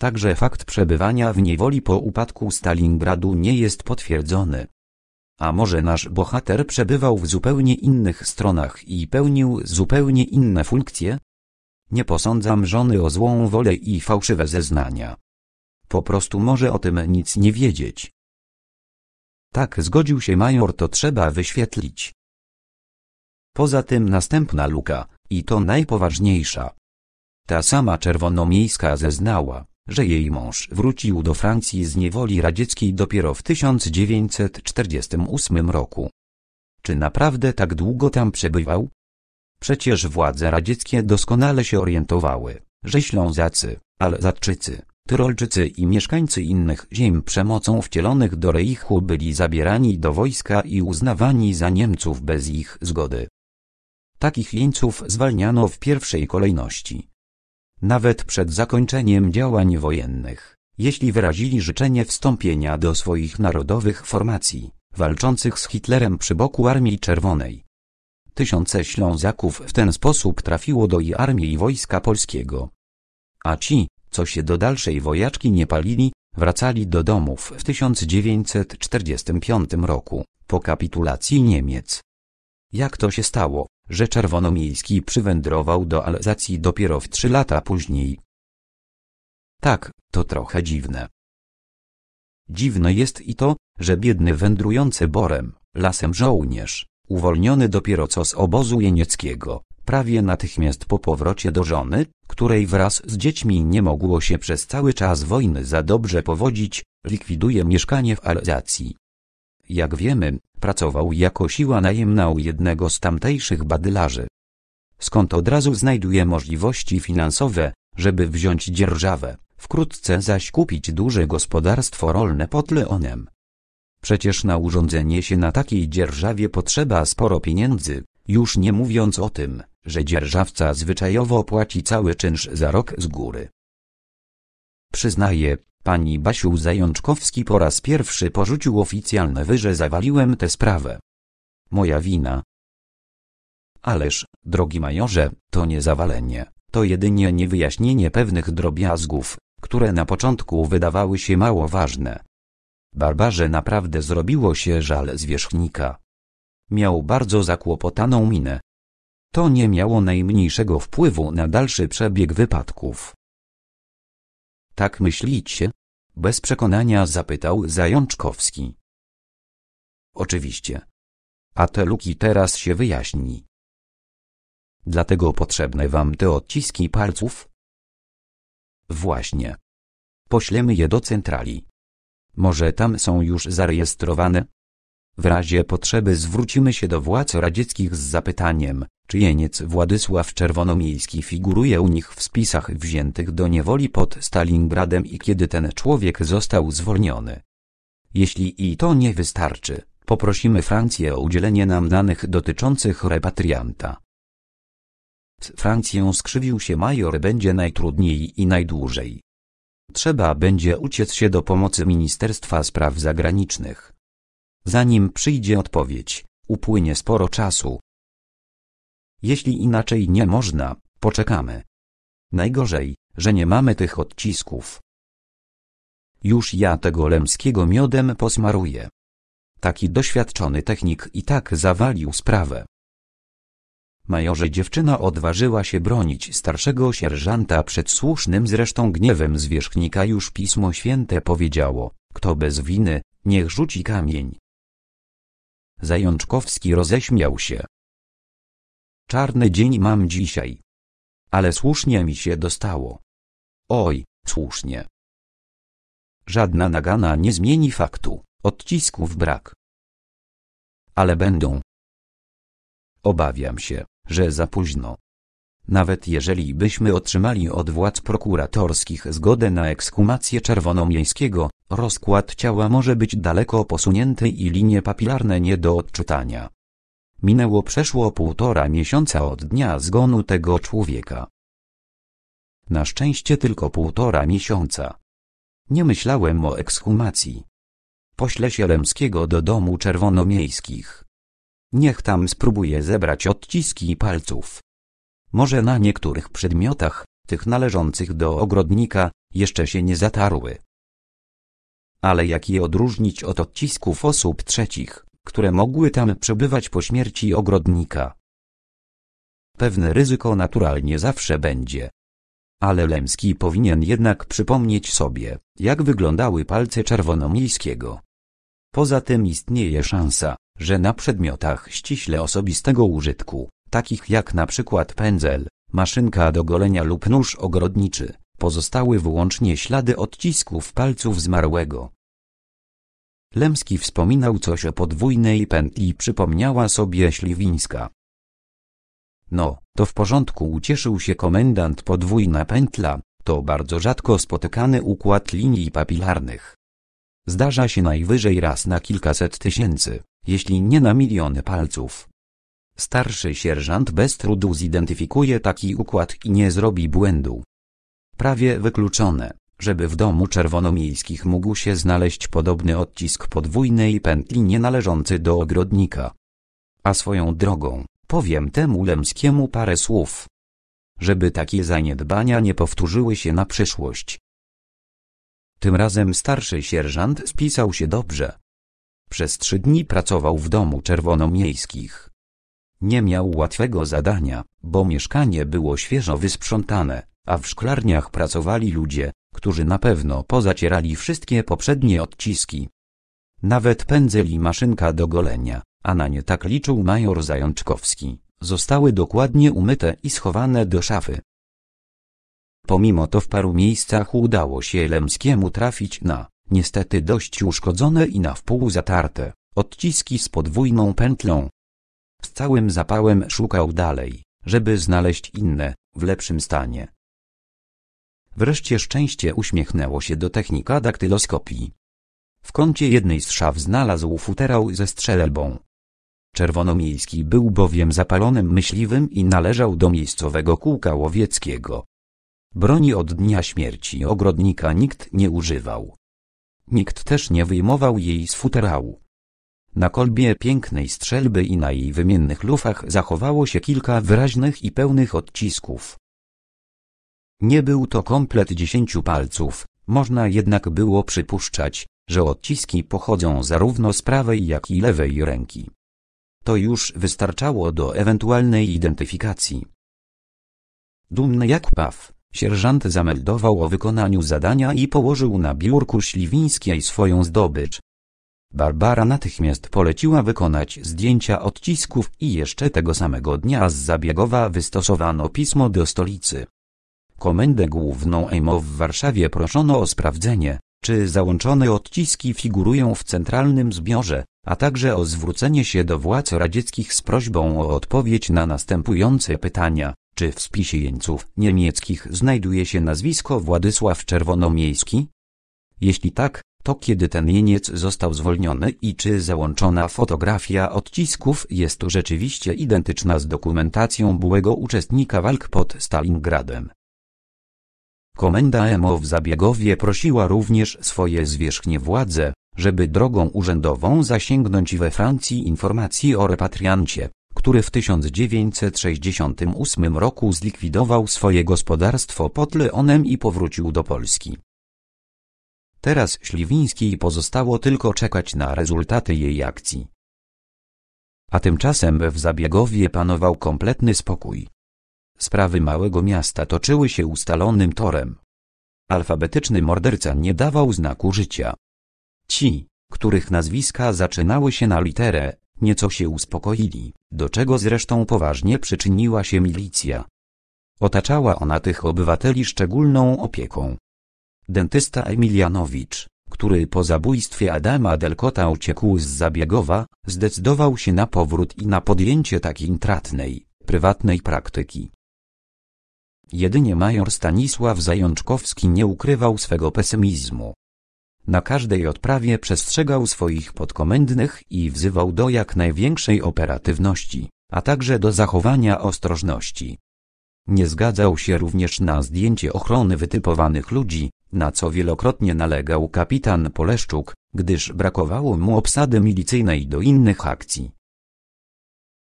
Także fakt przebywania w niewoli po upadku Stalingradu nie jest potwierdzony. A może nasz bohater przebywał w zupełnie innych stronach i pełnił zupełnie inne funkcje? Nie posądzam żony o złą wolę i fałszywe zeznania. Po prostu może o tym nic nie wiedzieć. Tak zgodził się major to trzeba wyświetlić. Poza tym następna luka, i to najpoważniejsza. Ta sama czerwonomiejska zeznała że jej mąż wrócił do Francji z niewoli radzieckiej dopiero w 1948 roku. Czy naprawdę tak długo tam przebywał? Przecież władze radzieckie doskonale się orientowały, że Ślązacy, alzatczycy, Tyrolczycy i mieszkańcy innych ziem przemocą wcielonych do Reichu byli zabierani do wojska i uznawani za Niemców bez ich zgody. Takich jeńców zwalniano w pierwszej kolejności nawet przed zakończeniem działań wojennych, jeśli wyrazili życzenie wstąpienia do swoich narodowych formacji, walczących z Hitlerem przy boku Armii Czerwonej. Tysiące Ślązaków w ten sposób trafiło do i armii i wojska polskiego. A ci, co się do dalszej wojaczki nie palili, wracali do domów w 1945 roku, po kapitulacji Niemiec. Jak to się stało? że Czerwonomiejski przywędrował do Alzacji dopiero w trzy lata później. Tak, to trochę dziwne. Dziwne jest i to, że biedny wędrujący borem, lasem żołnierz, uwolniony dopiero co z obozu jenieckiego, prawie natychmiast po powrocie do żony, której wraz z dziećmi nie mogło się przez cały czas wojny za dobrze powodzić, likwiduje mieszkanie w Alzacji, jak wiemy, pracował jako siła najemna u jednego z tamtejszych badylarzy. Skąd od razu znajduje możliwości finansowe, żeby wziąć dzierżawę, wkrótce zaś kupić duże gospodarstwo rolne pod Leonem. Przecież na urządzenie się na takiej dzierżawie potrzeba sporo pieniędzy, już nie mówiąc o tym, że dzierżawca zwyczajowo płaci cały czynsz za rok z góry. Przyznaję, Pani Basiu Zajączkowski po raz pierwszy porzucił oficjalne wyże zawaliłem tę sprawę. Moja wina. Ależ, drogi majorze, to nie zawalenie, to jedynie niewyjaśnienie pewnych drobiazgów, które na początku wydawały się mało ważne. Barbarze naprawdę zrobiło się żal zwierzchnika. Miał bardzo zakłopotaną minę. To nie miało najmniejszego wpływu na dalszy przebieg wypadków. Tak myślicie? Bez przekonania zapytał Zajączkowski. Oczywiście. A te luki teraz się wyjaśni. Dlatego potrzebne wam te odciski palców? Właśnie. Poślemy je do centrali. Może tam są już zarejestrowane? W razie potrzeby zwrócimy się do władz radzieckich z zapytaniem, Czyjeniec Władysław Czerwonomiejski figuruje u nich w spisach wziętych do niewoli pod Stalingradem i kiedy ten człowiek został zwolniony. Jeśli i to nie wystarczy, poprosimy Francję o udzielenie nam danych dotyczących repatrianta. Z Francją skrzywił się major będzie najtrudniej i najdłużej. Trzeba będzie uciec się do pomocy Ministerstwa Spraw Zagranicznych. Zanim przyjdzie odpowiedź, upłynie sporo czasu, jeśli inaczej nie można, poczekamy. Najgorzej, że nie mamy tych odcisków. Już ja tego lemskiego miodem posmaruję. Taki doświadczony technik i tak zawalił sprawę. Majorze dziewczyna odważyła się bronić starszego sierżanta przed słusznym zresztą gniewem zwierzchnika już Pismo Święte powiedziało, kto bez winy, niech rzuci kamień. Zajączkowski roześmiał się. Czarny dzień mam dzisiaj. Ale słusznie mi się dostało. Oj, słusznie. Żadna nagana nie zmieni faktu, odcisków brak. Ale będą. Obawiam się, że za późno. Nawet jeżeli byśmy otrzymali od władz prokuratorskich zgodę na ekskumację Czerwonomiejskiego, rozkład ciała może być daleko posunięty i linie papilarne nie do odczytania. Minęło przeszło półtora miesiąca od dnia zgonu tego człowieka. Na szczęście tylko półtora miesiąca. Nie myślałem o ekshumacji. Poślę Sielemskiego do domu czerwonomiejskich. Niech tam spróbuje zebrać odciski palców. Może na niektórych przedmiotach, tych należących do ogrodnika, jeszcze się nie zatarły. Ale jak je odróżnić od odcisków osób trzecich? które mogły tam przebywać po śmierci ogrodnika. Pewne ryzyko naturalnie zawsze będzie. Ale Lemski powinien jednak przypomnieć sobie, jak wyglądały palce Czerwonomiejskiego. Poza tym istnieje szansa, że na przedmiotach ściśle osobistego użytku, takich jak na przykład pędzel, maszynka do golenia lub nóż ogrodniczy, pozostały wyłącznie ślady odcisków palców zmarłego. Lemski wspominał coś o podwójnej pętli przypomniała sobie Śliwińska. No, to w porządku ucieszył się komendant podwójna pętla, to bardzo rzadko spotykany układ linii papilarnych. Zdarza się najwyżej raz na kilkaset tysięcy, jeśli nie na miliony palców. Starszy sierżant bez trudu zidentyfikuje taki układ i nie zrobi błędu. Prawie wykluczone. Żeby w domu czerwonomiejskich mógł się znaleźć podobny odcisk podwójnej pętli nienależący do ogrodnika. A swoją drogą, powiem temu Lemskiemu parę słów. Żeby takie zaniedbania nie powtórzyły się na przyszłość. Tym razem starszy sierżant spisał się dobrze. Przez trzy dni pracował w domu czerwonomiejskich. Nie miał łatwego zadania, bo mieszkanie było świeżo wysprzątane a w szklarniach pracowali ludzie, którzy na pewno pozacierali wszystkie poprzednie odciski. Nawet pędzel i maszynka do golenia, a na nie tak liczył major Zajączkowski, zostały dokładnie umyte i schowane do szafy. Pomimo to w paru miejscach udało się Lemskiemu trafić na, niestety dość uszkodzone i na wpół zatarte, odciski z podwójną pętlą. Z całym zapałem szukał dalej, żeby znaleźć inne, w lepszym stanie, Wreszcie szczęście uśmiechnęło się do technika daktyloskopii. W kącie jednej z szaf znalazł futerał ze strzelbą. Czerwonomiejski był bowiem zapalonym myśliwym i należał do miejscowego kółka łowieckiego. Broni od dnia śmierci ogrodnika nikt nie używał. Nikt też nie wyjmował jej z futerału. Na kolbie pięknej strzelby i na jej wymiennych lufach zachowało się kilka wyraźnych i pełnych odcisków. Nie był to komplet dziesięciu palców, można jednak było przypuszczać, że odciski pochodzą zarówno z prawej jak i lewej ręki. To już wystarczało do ewentualnej identyfikacji. Dumny jak paw, sierżant zameldował o wykonaniu zadania i położył na biurku śliwińskiej swoją zdobycz. Barbara natychmiast poleciła wykonać zdjęcia odcisków i jeszcze tego samego dnia z zabiegowa wystosowano pismo do stolicy. Komendę Główną EMO w Warszawie proszono o sprawdzenie, czy załączone odciski figurują w centralnym zbiorze, a także o zwrócenie się do władz radzieckich z prośbą o odpowiedź na następujące pytania. Czy w spisie jeńców niemieckich znajduje się nazwisko Władysław Czerwonomiejski? Jeśli tak, to kiedy ten jeniec został zwolniony i czy załączona fotografia odcisków jest rzeczywiście identyczna z dokumentacją byłego uczestnika walk pod Stalingradem? Komenda EMO w Zabiegowie prosiła również swoje zwierzchnie władze, żeby drogą urzędową zasięgnąć we Francji informacji o repatriancie, który w 1968 roku zlikwidował swoje gospodarstwo pod Leonem i powrócił do Polski. Teraz Śliwińskiej pozostało tylko czekać na rezultaty jej akcji. A tymczasem w Zabiegowie panował kompletny spokój. Sprawy małego miasta toczyły się ustalonym torem. Alfabetyczny morderca nie dawał znaku życia. Ci, których nazwiska zaczynały się na literę, nieco się uspokoili, do czego zresztą poważnie przyczyniła się milicja. Otaczała ona tych obywateli szczególną opieką. Dentysta Emilianowicz, który po zabójstwie Adama Delkota uciekł z Zabiegowa, zdecydował się na powrót i na podjęcie takiej intratnej, prywatnej praktyki. Jedynie major Stanisław Zajączkowski nie ukrywał swego pesymizmu. Na każdej odprawie przestrzegał swoich podkomendnych i wzywał do jak największej operatywności, a także do zachowania ostrożności. Nie zgadzał się również na zdjęcie ochrony wytypowanych ludzi, na co wielokrotnie nalegał kapitan Poleszczuk, gdyż brakowało mu obsady milicyjnej do innych akcji.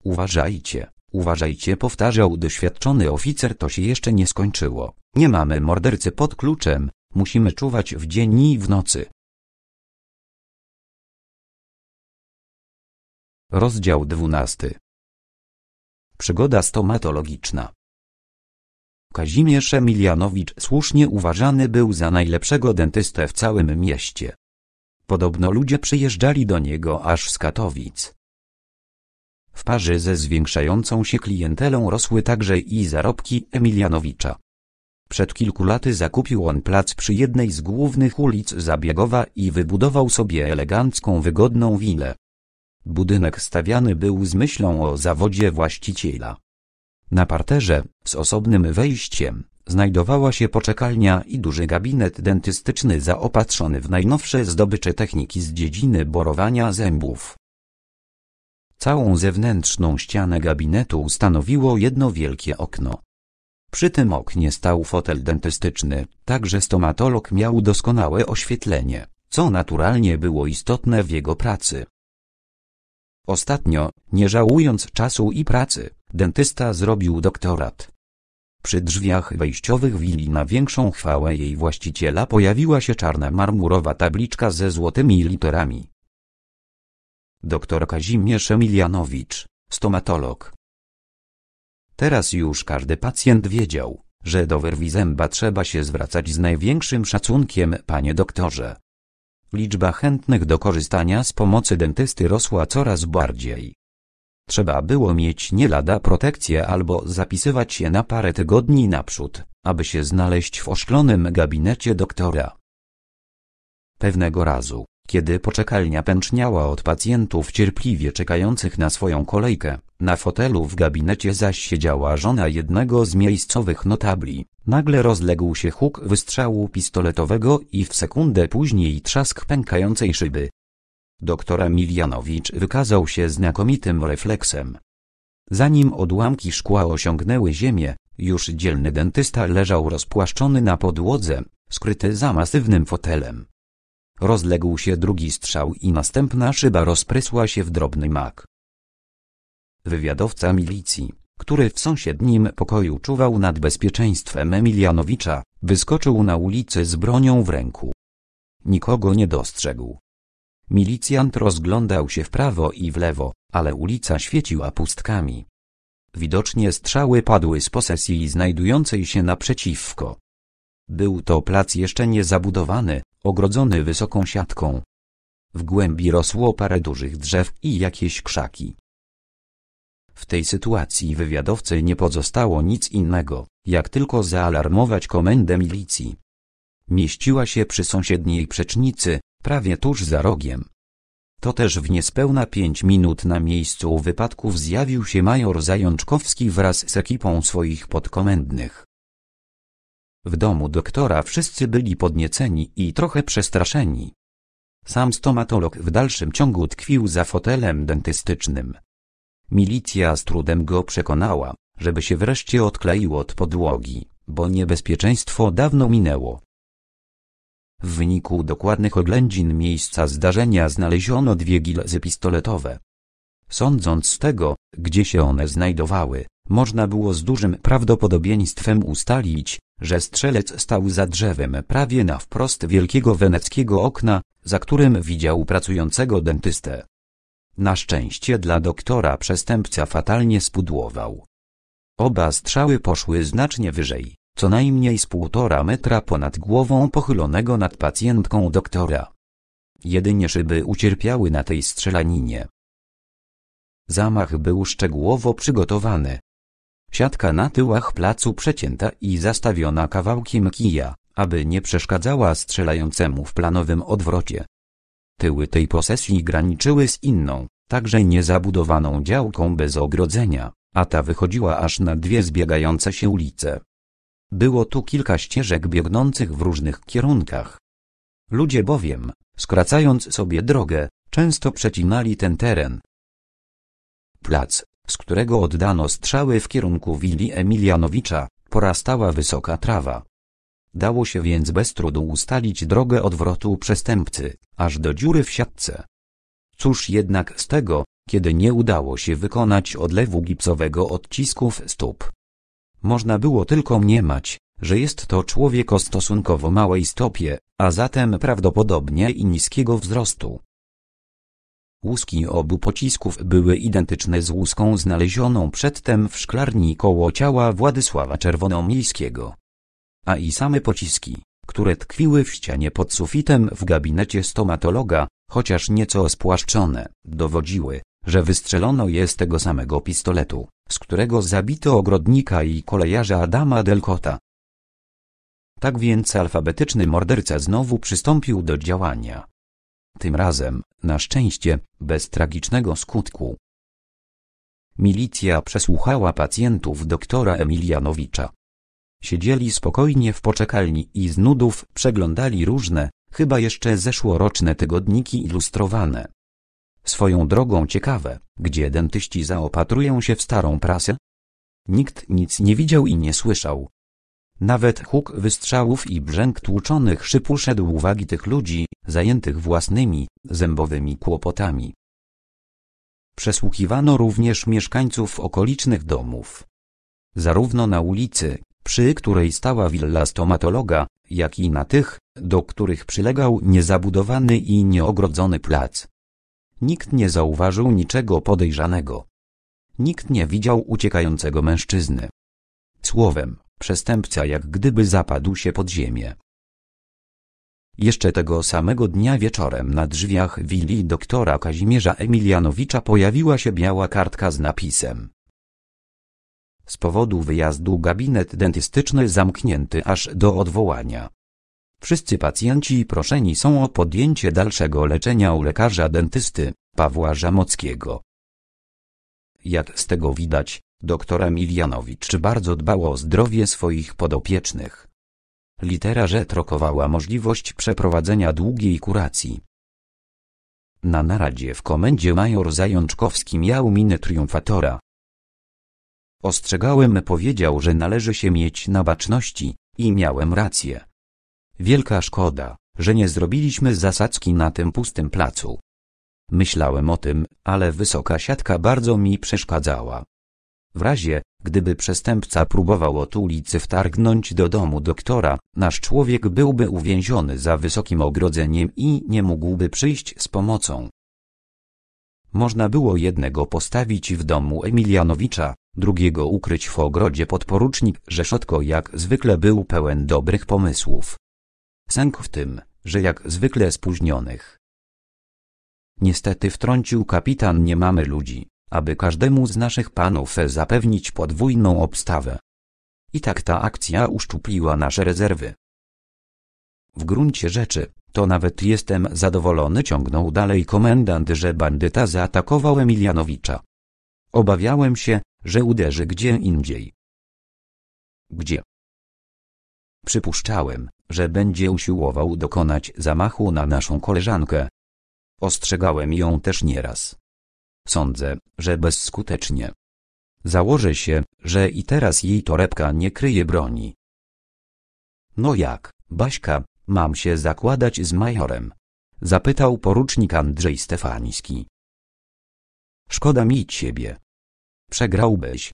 Uważajcie, Uważajcie powtarzał doświadczony oficer to się jeszcze nie skończyło. Nie mamy mordercy pod kluczem, musimy czuwać w dzień i w nocy. Rozdział 12 Przygoda stomatologiczna Kazimierz Emilianowicz słusznie uważany był za najlepszego dentystę w całym mieście. Podobno ludzie przyjeżdżali do niego aż z Katowic. W parze ze zwiększającą się klientelą rosły także i zarobki Emilianowicza. Przed kilku laty zakupił on plac przy jednej z głównych ulic Zabiegowa i wybudował sobie elegancką wygodną willę. Budynek stawiany był z myślą o zawodzie właściciela. Na parterze, z osobnym wejściem, znajdowała się poczekalnia i duży gabinet dentystyczny zaopatrzony w najnowsze zdobycze techniki z dziedziny borowania zębów. Całą zewnętrzną ścianę gabinetu stanowiło jedno wielkie okno. Przy tym oknie stał fotel dentystyczny, także stomatolog miał doskonałe oświetlenie, co naturalnie było istotne w jego pracy. Ostatnio, nie żałując czasu i pracy, dentysta zrobił doktorat. Przy drzwiach wejściowych willi na większą chwałę jej właściciela pojawiła się czarna marmurowa tabliczka ze złotymi literami dr Kazimierz Emilianowicz, stomatolog. Teraz już każdy pacjent wiedział, że do wyrwi zęba trzeba się zwracać z największym szacunkiem, panie doktorze. Liczba chętnych do korzystania z pomocy dentysty rosła coraz bardziej. Trzeba było mieć nie lada protekcję albo zapisywać się na parę tygodni naprzód, aby się znaleźć w oszklonym gabinecie doktora. Pewnego razu, kiedy poczekalnia pęczniała od pacjentów cierpliwie czekających na swoją kolejkę, na fotelu w gabinecie zaś siedziała żona jednego z miejscowych notabli. Nagle rozległ się huk wystrzału pistoletowego i w sekundę później trzask pękającej szyby. Doktor Milianowicz wykazał się znakomitym refleksem. Zanim odłamki szkła osiągnęły ziemię, już dzielny dentysta leżał rozpłaszczony na podłodze, skryty za masywnym fotelem. Rozległ się drugi strzał i następna szyba rozprysła się w drobny mak. Wywiadowca milicji, który w sąsiednim pokoju czuwał nad bezpieczeństwem Emilianowicza, wyskoczył na ulicę z bronią w ręku. Nikogo nie dostrzegł. Milicjant rozglądał się w prawo i w lewo, ale ulica świeciła pustkami. Widocznie strzały padły z posesji znajdującej się naprzeciwko. Był to plac jeszcze niezabudowany, ogrodzony wysoką siatką. W głębi rosło parę dużych drzew i jakieś krzaki. W tej sytuacji wywiadowcy nie pozostało nic innego, jak tylko zaalarmować komendę milicji. Mieściła się przy sąsiedniej przecznicy, prawie tuż za rogiem. To też w niespełna pięć minut na miejscu wypadków zjawił się major Zajączkowski wraz z ekipą swoich podkomendnych. W domu doktora wszyscy byli podnieceni i trochę przestraszeni. Sam stomatolog w dalszym ciągu tkwił za fotelem dentystycznym. Milicja z trudem go przekonała, żeby się wreszcie odkleił od podłogi, bo niebezpieczeństwo dawno minęło. W wyniku dokładnych oględzin miejsca zdarzenia znaleziono dwie gilze pistoletowe. Sądząc z tego, gdzie się one znajdowały, można było z dużym prawdopodobieństwem ustalić, że strzelec stał za drzewem prawie na wprost wielkiego weneckiego okna, za którym widział pracującego dentystę. Na szczęście dla doktora przestępca fatalnie spudłował. Oba strzały poszły znacznie wyżej, co najmniej z półtora metra ponad głową pochylonego nad pacjentką doktora. Jedynie szyby ucierpiały na tej strzelaninie. Zamach był szczegółowo przygotowany, Siatka na tyłach placu przecięta i zastawiona kawałkiem kija, aby nie przeszkadzała strzelającemu w planowym odwrocie. Tyły tej posesji graniczyły z inną, także niezabudowaną działką bez ogrodzenia, a ta wychodziła aż na dwie zbiegające się ulice. Było tu kilka ścieżek biegnących w różnych kierunkach. Ludzie bowiem, skracając sobie drogę, często przecinali ten teren. Plac, z którego oddano strzały w kierunku willi Emilianowicza, porastała wysoka trawa. Dało się więc bez trudu ustalić drogę odwrotu przestępcy, aż do dziury w siatce. Cóż jednak z tego, kiedy nie udało się wykonać odlewu gipsowego odcisków stóp. Można było tylko mniemać, że jest to człowiek o stosunkowo małej stopie, a zatem prawdopodobnie i niskiego wzrostu. Łuski obu pocisków były identyczne z łuską znalezioną przedtem w szklarni koło ciała Władysława Czerwonomiejskiego. A i same pociski, które tkwiły w ścianie pod sufitem w gabinecie stomatologa, chociaż nieco spłaszczone, dowodziły, że wystrzelono je z tego samego pistoletu, z którego zabito ogrodnika i kolejarza Adama Delkota. Tak więc alfabetyczny morderca znowu przystąpił do działania tym razem, na szczęście, bez tragicznego skutku. Milicja przesłuchała pacjentów doktora Emilianowicza. Siedzieli spokojnie w poczekalni i z nudów przeglądali różne, chyba jeszcze zeszłoroczne tygodniki ilustrowane. Swoją drogą ciekawe, gdzie dentyści zaopatrują się w starą prasę? Nikt nic nie widział i nie słyszał, nawet huk wystrzałów i brzęk tłuczonych szyb uszedł uwagi tych ludzi, zajętych własnymi, zębowymi kłopotami. Przesłuchiwano również mieszkańców okolicznych domów. Zarówno na ulicy, przy której stała willa stomatologa, jak i na tych, do których przylegał niezabudowany i nieogrodzony plac. Nikt nie zauważył niczego podejrzanego. Nikt nie widział uciekającego mężczyzny. Słowem, Przestępca jak gdyby zapadł się pod ziemię. Jeszcze tego samego dnia wieczorem na drzwiach willi doktora Kazimierza Emilianowicza pojawiła się biała kartka z napisem. Z powodu wyjazdu gabinet dentystyczny zamknięty aż do odwołania. Wszyscy pacjenci proszeni są o podjęcie dalszego leczenia u lekarza dentysty, Pawła Żamockiego. Jak z tego widać, Doktor Emilianowicz bardzo dbał o zdrowie swoich podopiecznych. Litera że trokowała możliwość przeprowadzenia długiej kuracji. Na naradzie w komendzie major Zajączkowski miał minę triumfatora. Ostrzegałem powiedział, że należy się mieć na baczności, i miałem rację. Wielka szkoda, że nie zrobiliśmy zasadzki na tym pustym placu. Myślałem o tym, ale wysoka siatka bardzo mi przeszkadzała. W razie, gdyby przestępca próbował od ulicy wtargnąć do domu doktora, nasz człowiek byłby uwięziony za wysokim ogrodzeniem i nie mógłby przyjść z pomocą. Można było jednego postawić w domu Emilianowicza, drugiego ukryć w ogrodzie podporucznik Rzeszotko jak zwykle był pełen dobrych pomysłów. Sęk w tym, że jak zwykle spóźnionych. Niestety wtrącił kapitan nie mamy ludzi aby każdemu z naszych panów zapewnić podwójną obstawę. I tak ta akcja uszczupliła nasze rezerwy. W gruncie rzeczy, to nawet jestem zadowolony ciągnął dalej komendant, że bandyta zaatakował Emilianowicza. Obawiałem się, że uderzy gdzie indziej. Gdzie? Przypuszczałem, że będzie usiłował dokonać zamachu na naszą koleżankę. Ostrzegałem ją też nieraz, Sądzę, że bezskutecznie. Założę się, że i teraz jej torebka nie kryje broni. No jak, Baśka, mam się zakładać z majorem? Zapytał porucznik Andrzej Stefański. Szkoda mi ciebie. Przegrałbyś.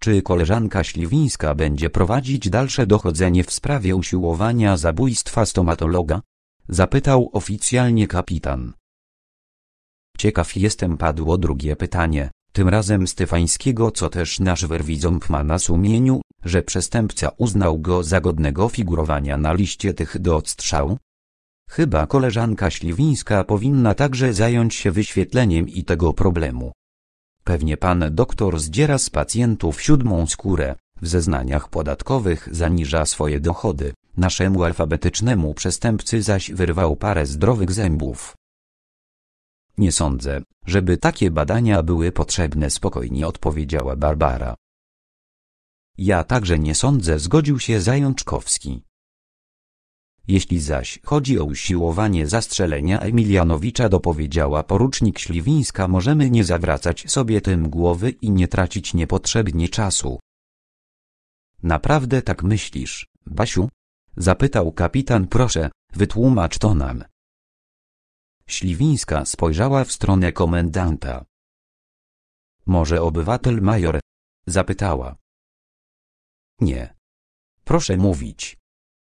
Czy koleżanka Śliwińska będzie prowadzić dalsze dochodzenie w sprawie usiłowania zabójstwa stomatologa? Zapytał oficjalnie kapitan. Ciekaw jestem padło drugie pytanie, tym razem Stefańskiego co też nasz werwiząb ma na sumieniu, że przestępca uznał go za godnego figurowania na liście tych do odstrzału? Chyba koleżanka Śliwińska powinna także zająć się wyświetleniem i tego problemu. Pewnie pan doktor zdziera z pacjentów siódmą skórę, w zeznaniach podatkowych zaniża swoje dochody, naszemu alfabetycznemu przestępcy zaś wyrwał parę zdrowych zębów. Nie sądzę, żeby takie badania były potrzebne, spokojnie odpowiedziała Barbara. Ja także nie sądzę, zgodził się Zajączkowski. Jeśli zaś chodzi o usiłowanie zastrzelenia Emilianowicza, dopowiedziała porucznik Śliwińska, możemy nie zawracać sobie tym głowy i nie tracić niepotrzebnie czasu. Naprawdę tak myślisz, Basiu? Zapytał kapitan, proszę, wytłumacz to nam. Śliwińska spojrzała w stronę komendanta. Może obywatel major? Zapytała. Nie. Proszę mówić.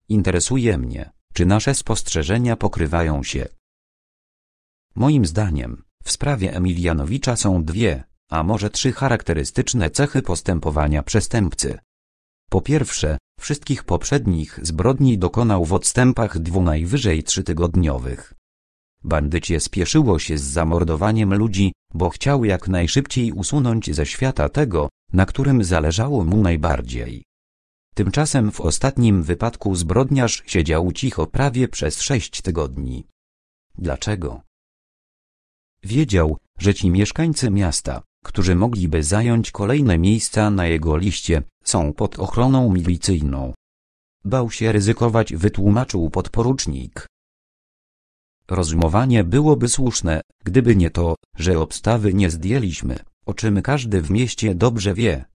Interesuje mnie, czy nasze spostrzeżenia pokrywają się. Moim zdaniem, w sprawie Emilianowicza są dwie, a może trzy charakterystyczne cechy postępowania przestępcy. Po pierwsze, wszystkich poprzednich zbrodni dokonał w odstępach dwu najwyżej trzytygodniowych. Bandycie spieszyło się z zamordowaniem ludzi, bo chciał jak najszybciej usunąć ze świata tego, na którym zależało mu najbardziej. Tymczasem w ostatnim wypadku zbrodniarz siedział cicho prawie przez sześć tygodni. Dlaczego? Wiedział, że ci mieszkańcy miasta, którzy mogliby zająć kolejne miejsca na jego liście, są pod ochroną milicyjną. Bał się ryzykować wytłumaczył podporucznik. Rozumowanie byłoby słuszne, gdyby nie to, że obstawy nie zdjęliśmy, o czym każdy w mieście dobrze wie.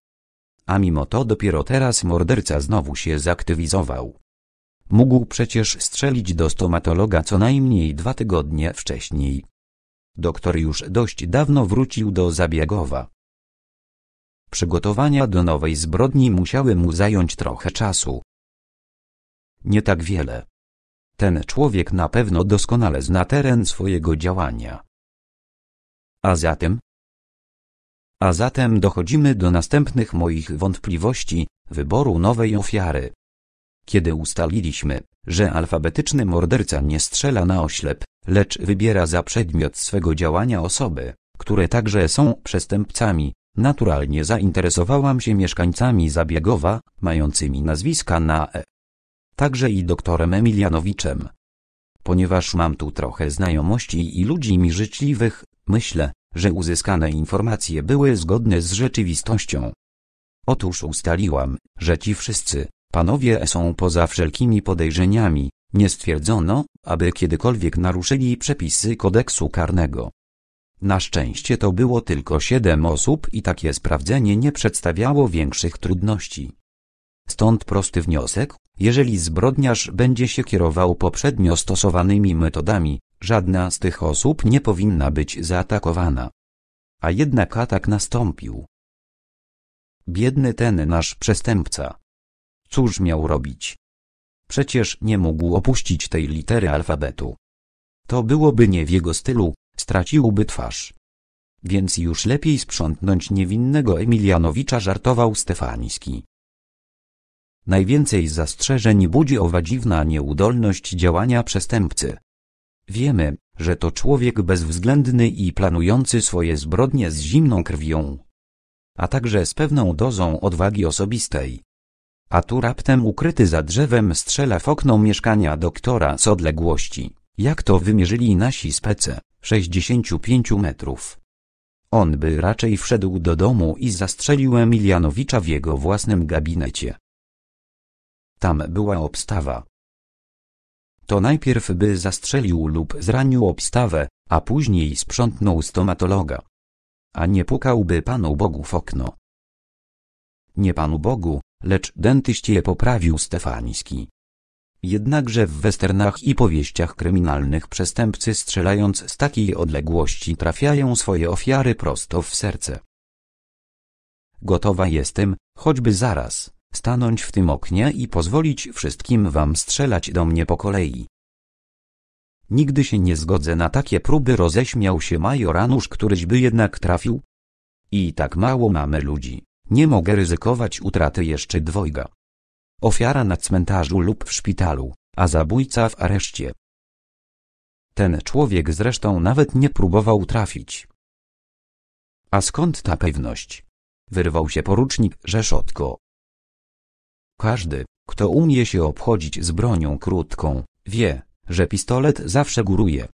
A mimo to dopiero teraz morderca znowu się zaktywizował. Mógł przecież strzelić do stomatologa co najmniej dwa tygodnie wcześniej. Doktor już dość dawno wrócił do zabiegowa. Przygotowania do nowej zbrodni musiały mu zająć trochę czasu. Nie tak wiele. Ten człowiek na pewno doskonale zna teren swojego działania. A zatem? A zatem dochodzimy do następnych moich wątpliwości, wyboru nowej ofiary. Kiedy ustaliliśmy, że alfabetyczny morderca nie strzela na oślep, lecz wybiera za przedmiot swego działania osoby, które także są przestępcami, naturalnie zainteresowałam się mieszkańcami Zabiegowa, mającymi nazwiska na E także i doktorem Emilianowiczem. Ponieważ mam tu trochę znajomości i ludzi mi życzliwych, myślę, że uzyskane informacje były zgodne z rzeczywistością. Otóż ustaliłam, że ci wszyscy, panowie są poza wszelkimi podejrzeniami, nie stwierdzono, aby kiedykolwiek naruszyli przepisy kodeksu karnego. Na szczęście to było tylko siedem osób i takie sprawdzenie nie przedstawiało większych trudności. Stąd prosty wniosek, jeżeli zbrodniarz będzie się kierował poprzednio stosowanymi metodami, żadna z tych osób nie powinna być zaatakowana. A jednak atak nastąpił. Biedny ten nasz przestępca. Cóż miał robić? Przecież nie mógł opuścić tej litery alfabetu. To byłoby nie w jego stylu, straciłby twarz. Więc już lepiej sprzątnąć niewinnego Emilianowicza żartował Stefański. Najwięcej zastrzeżeń budzi owa dziwna nieudolność działania przestępcy. Wiemy, że to człowiek bezwzględny i planujący swoje zbrodnie z zimną krwią, a także z pewną dozą odwagi osobistej. A tu raptem ukryty za drzewem strzela w okno mieszkania doktora z odległości, jak to wymierzyli nasi spece, 65 metrów. On by raczej wszedł do domu i zastrzelił Emilianowicza w jego własnym gabinecie. Tam była obstawa. To najpierw by zastrzelił lub zranił obstawę, a później sprzątnął stomatologa. A nie pukałby Panu Bogu w okno. Nie Panu Bogu, lecz dentyście poprawił Stefański. Jednakże w westernach i powieściach kryminalnych przestępcy strzelając z takiej odległości trafiają swoje ofiary prosto w serce. Gotowa jestem, choćby zaraz stanąć w tym oknie i pozwolić wszystkim wam strzelać do mnie po kolei. Nigdy się nie zgodzę na takie próby roześmiał się majoranusz któryś by jednak trafił. I tak mało mamy ludzi, nie mogę ryzykować utraty jeszcze dwojga. Ofiara na cmentarzu lub w szpitalu, a zabójca w areszcie. Ten człowiek zresztą nawet nie próbował trafić. A skąd ta pewność? Wyrwał się porucznik Rzeszotko. Każdy, kto umie się obchodzić z bronią krótką, wie, że pistolet zawsze góruje.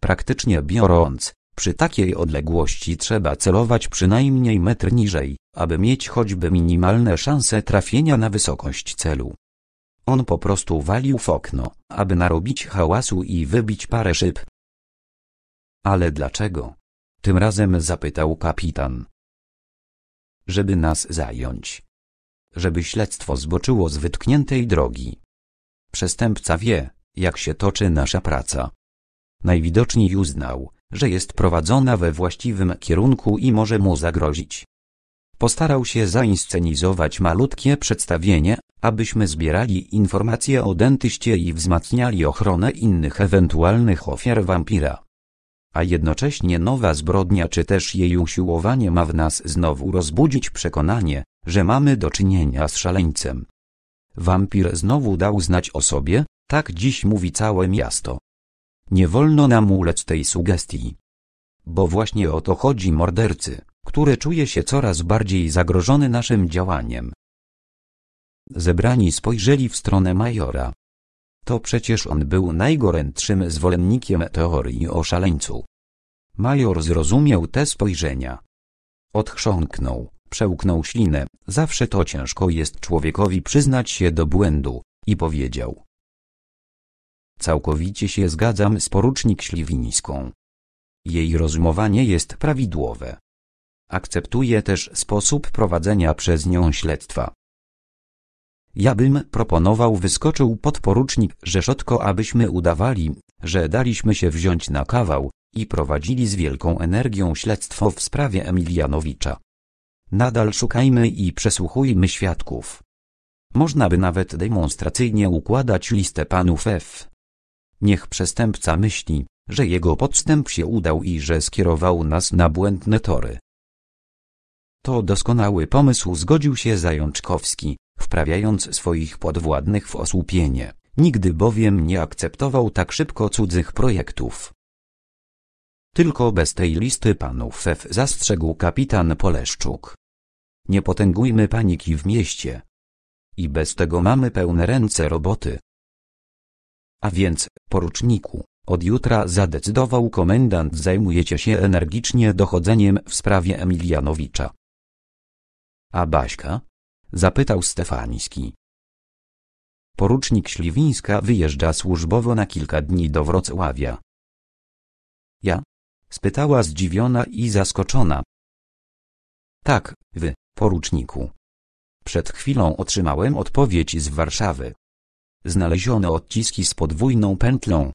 Praktycznie biorąc, przy takiej odległości trzeba celować przynajmniej metr niżej, aby mieć choćby minimalne szanse trafienia na wysokość celu. On po prostu walił w okno, aby narobić hałasu i wybić parę szyb. Ale dlaczego? Tym razem zapytał kapitan. Żeby nas zająć żeby śledztwo zboczyło z wytkniętej drogi. Przestępca wie, jak się toczy nasza praca. Najwidoczniej uznał, że jest prowadzona we właściwym kierunku i może mu zagrozić. Postarał się zainscenizować malutkie przedstawienie, abyśmy zbierali informacje o dentyście i wzmacniali ochronę innych ewentualnych ofiar wampira. A jednocześnie nowa zbrodnia czy też jej usiłowanie ma w nas znowu rozbudzić przekonanie, że mamy do czynienia z szaleńcem. Wampir znowu dał znać o sobie, tak dziś mówi całe miasto. Nie wolno nam ulec tej sugestii. Bo właśnie o to chodzi mordercy, który czuje się coraz bardziej zagrożony naszym działaniem. Zebrani spojrzeli w stronę majora. To przecież on był najgorętszym zwolennikiem teorii o szaleńcu. Major zrozumiał te spojrzenia. Odchrząknął. Przełknął ślinę, zawsze to ciężko jest człowiekowi przyznać się do błędu, i powiedział. Całkowicie się zgadzam z porucznik Śliwińską. Jej rozumowanie jest prawidłowe. Akceptuję też sposób prowadzenia przez nią śledztwa. Ja bym proponował wyskoczył podporucznik Rzeszotko, abyśmy udawali, że daliśmy się wziąć na kawał i prowadzili z wielką energią śledztwo w sprawie Emilianowicza. Nadal szukajmy i przesłuchujmy świadków. Można by nawet demonstracyjnie układać listę panów F. Niech przestępca myśli, że jego podstęp się udał i że skierował nas na błędne tory. To doskonały pomysł zgodził się Zajączkowski, wprawiając swoich podwładnych w osłupienie. Nigdy bowiem nie akceptował tak szybko cudzych projektów. Tylko bez tej listy panów F zastrzegł kapitan Poleszczuk. Nie potęgujmy paniki w mieście. I bez tego mamy pełne ręce roboty. A więc, poruczniku, od jutra zadecydował komendant zajmujecie się energicznie dochodzeniem w sprawie Emilianowicza. A Baśka? Zapytał Stefański. Porucznik Śliwińska wyjeżdża służbowo na kilka dni do Wrocławia. Ja, spytała zdziwiona i zaskoczona. Tak, wy, poruczniku. Przed chwilą otrzymałem odpowiedź z Warszawy. Znaleziono odciski z podwójną pętlą,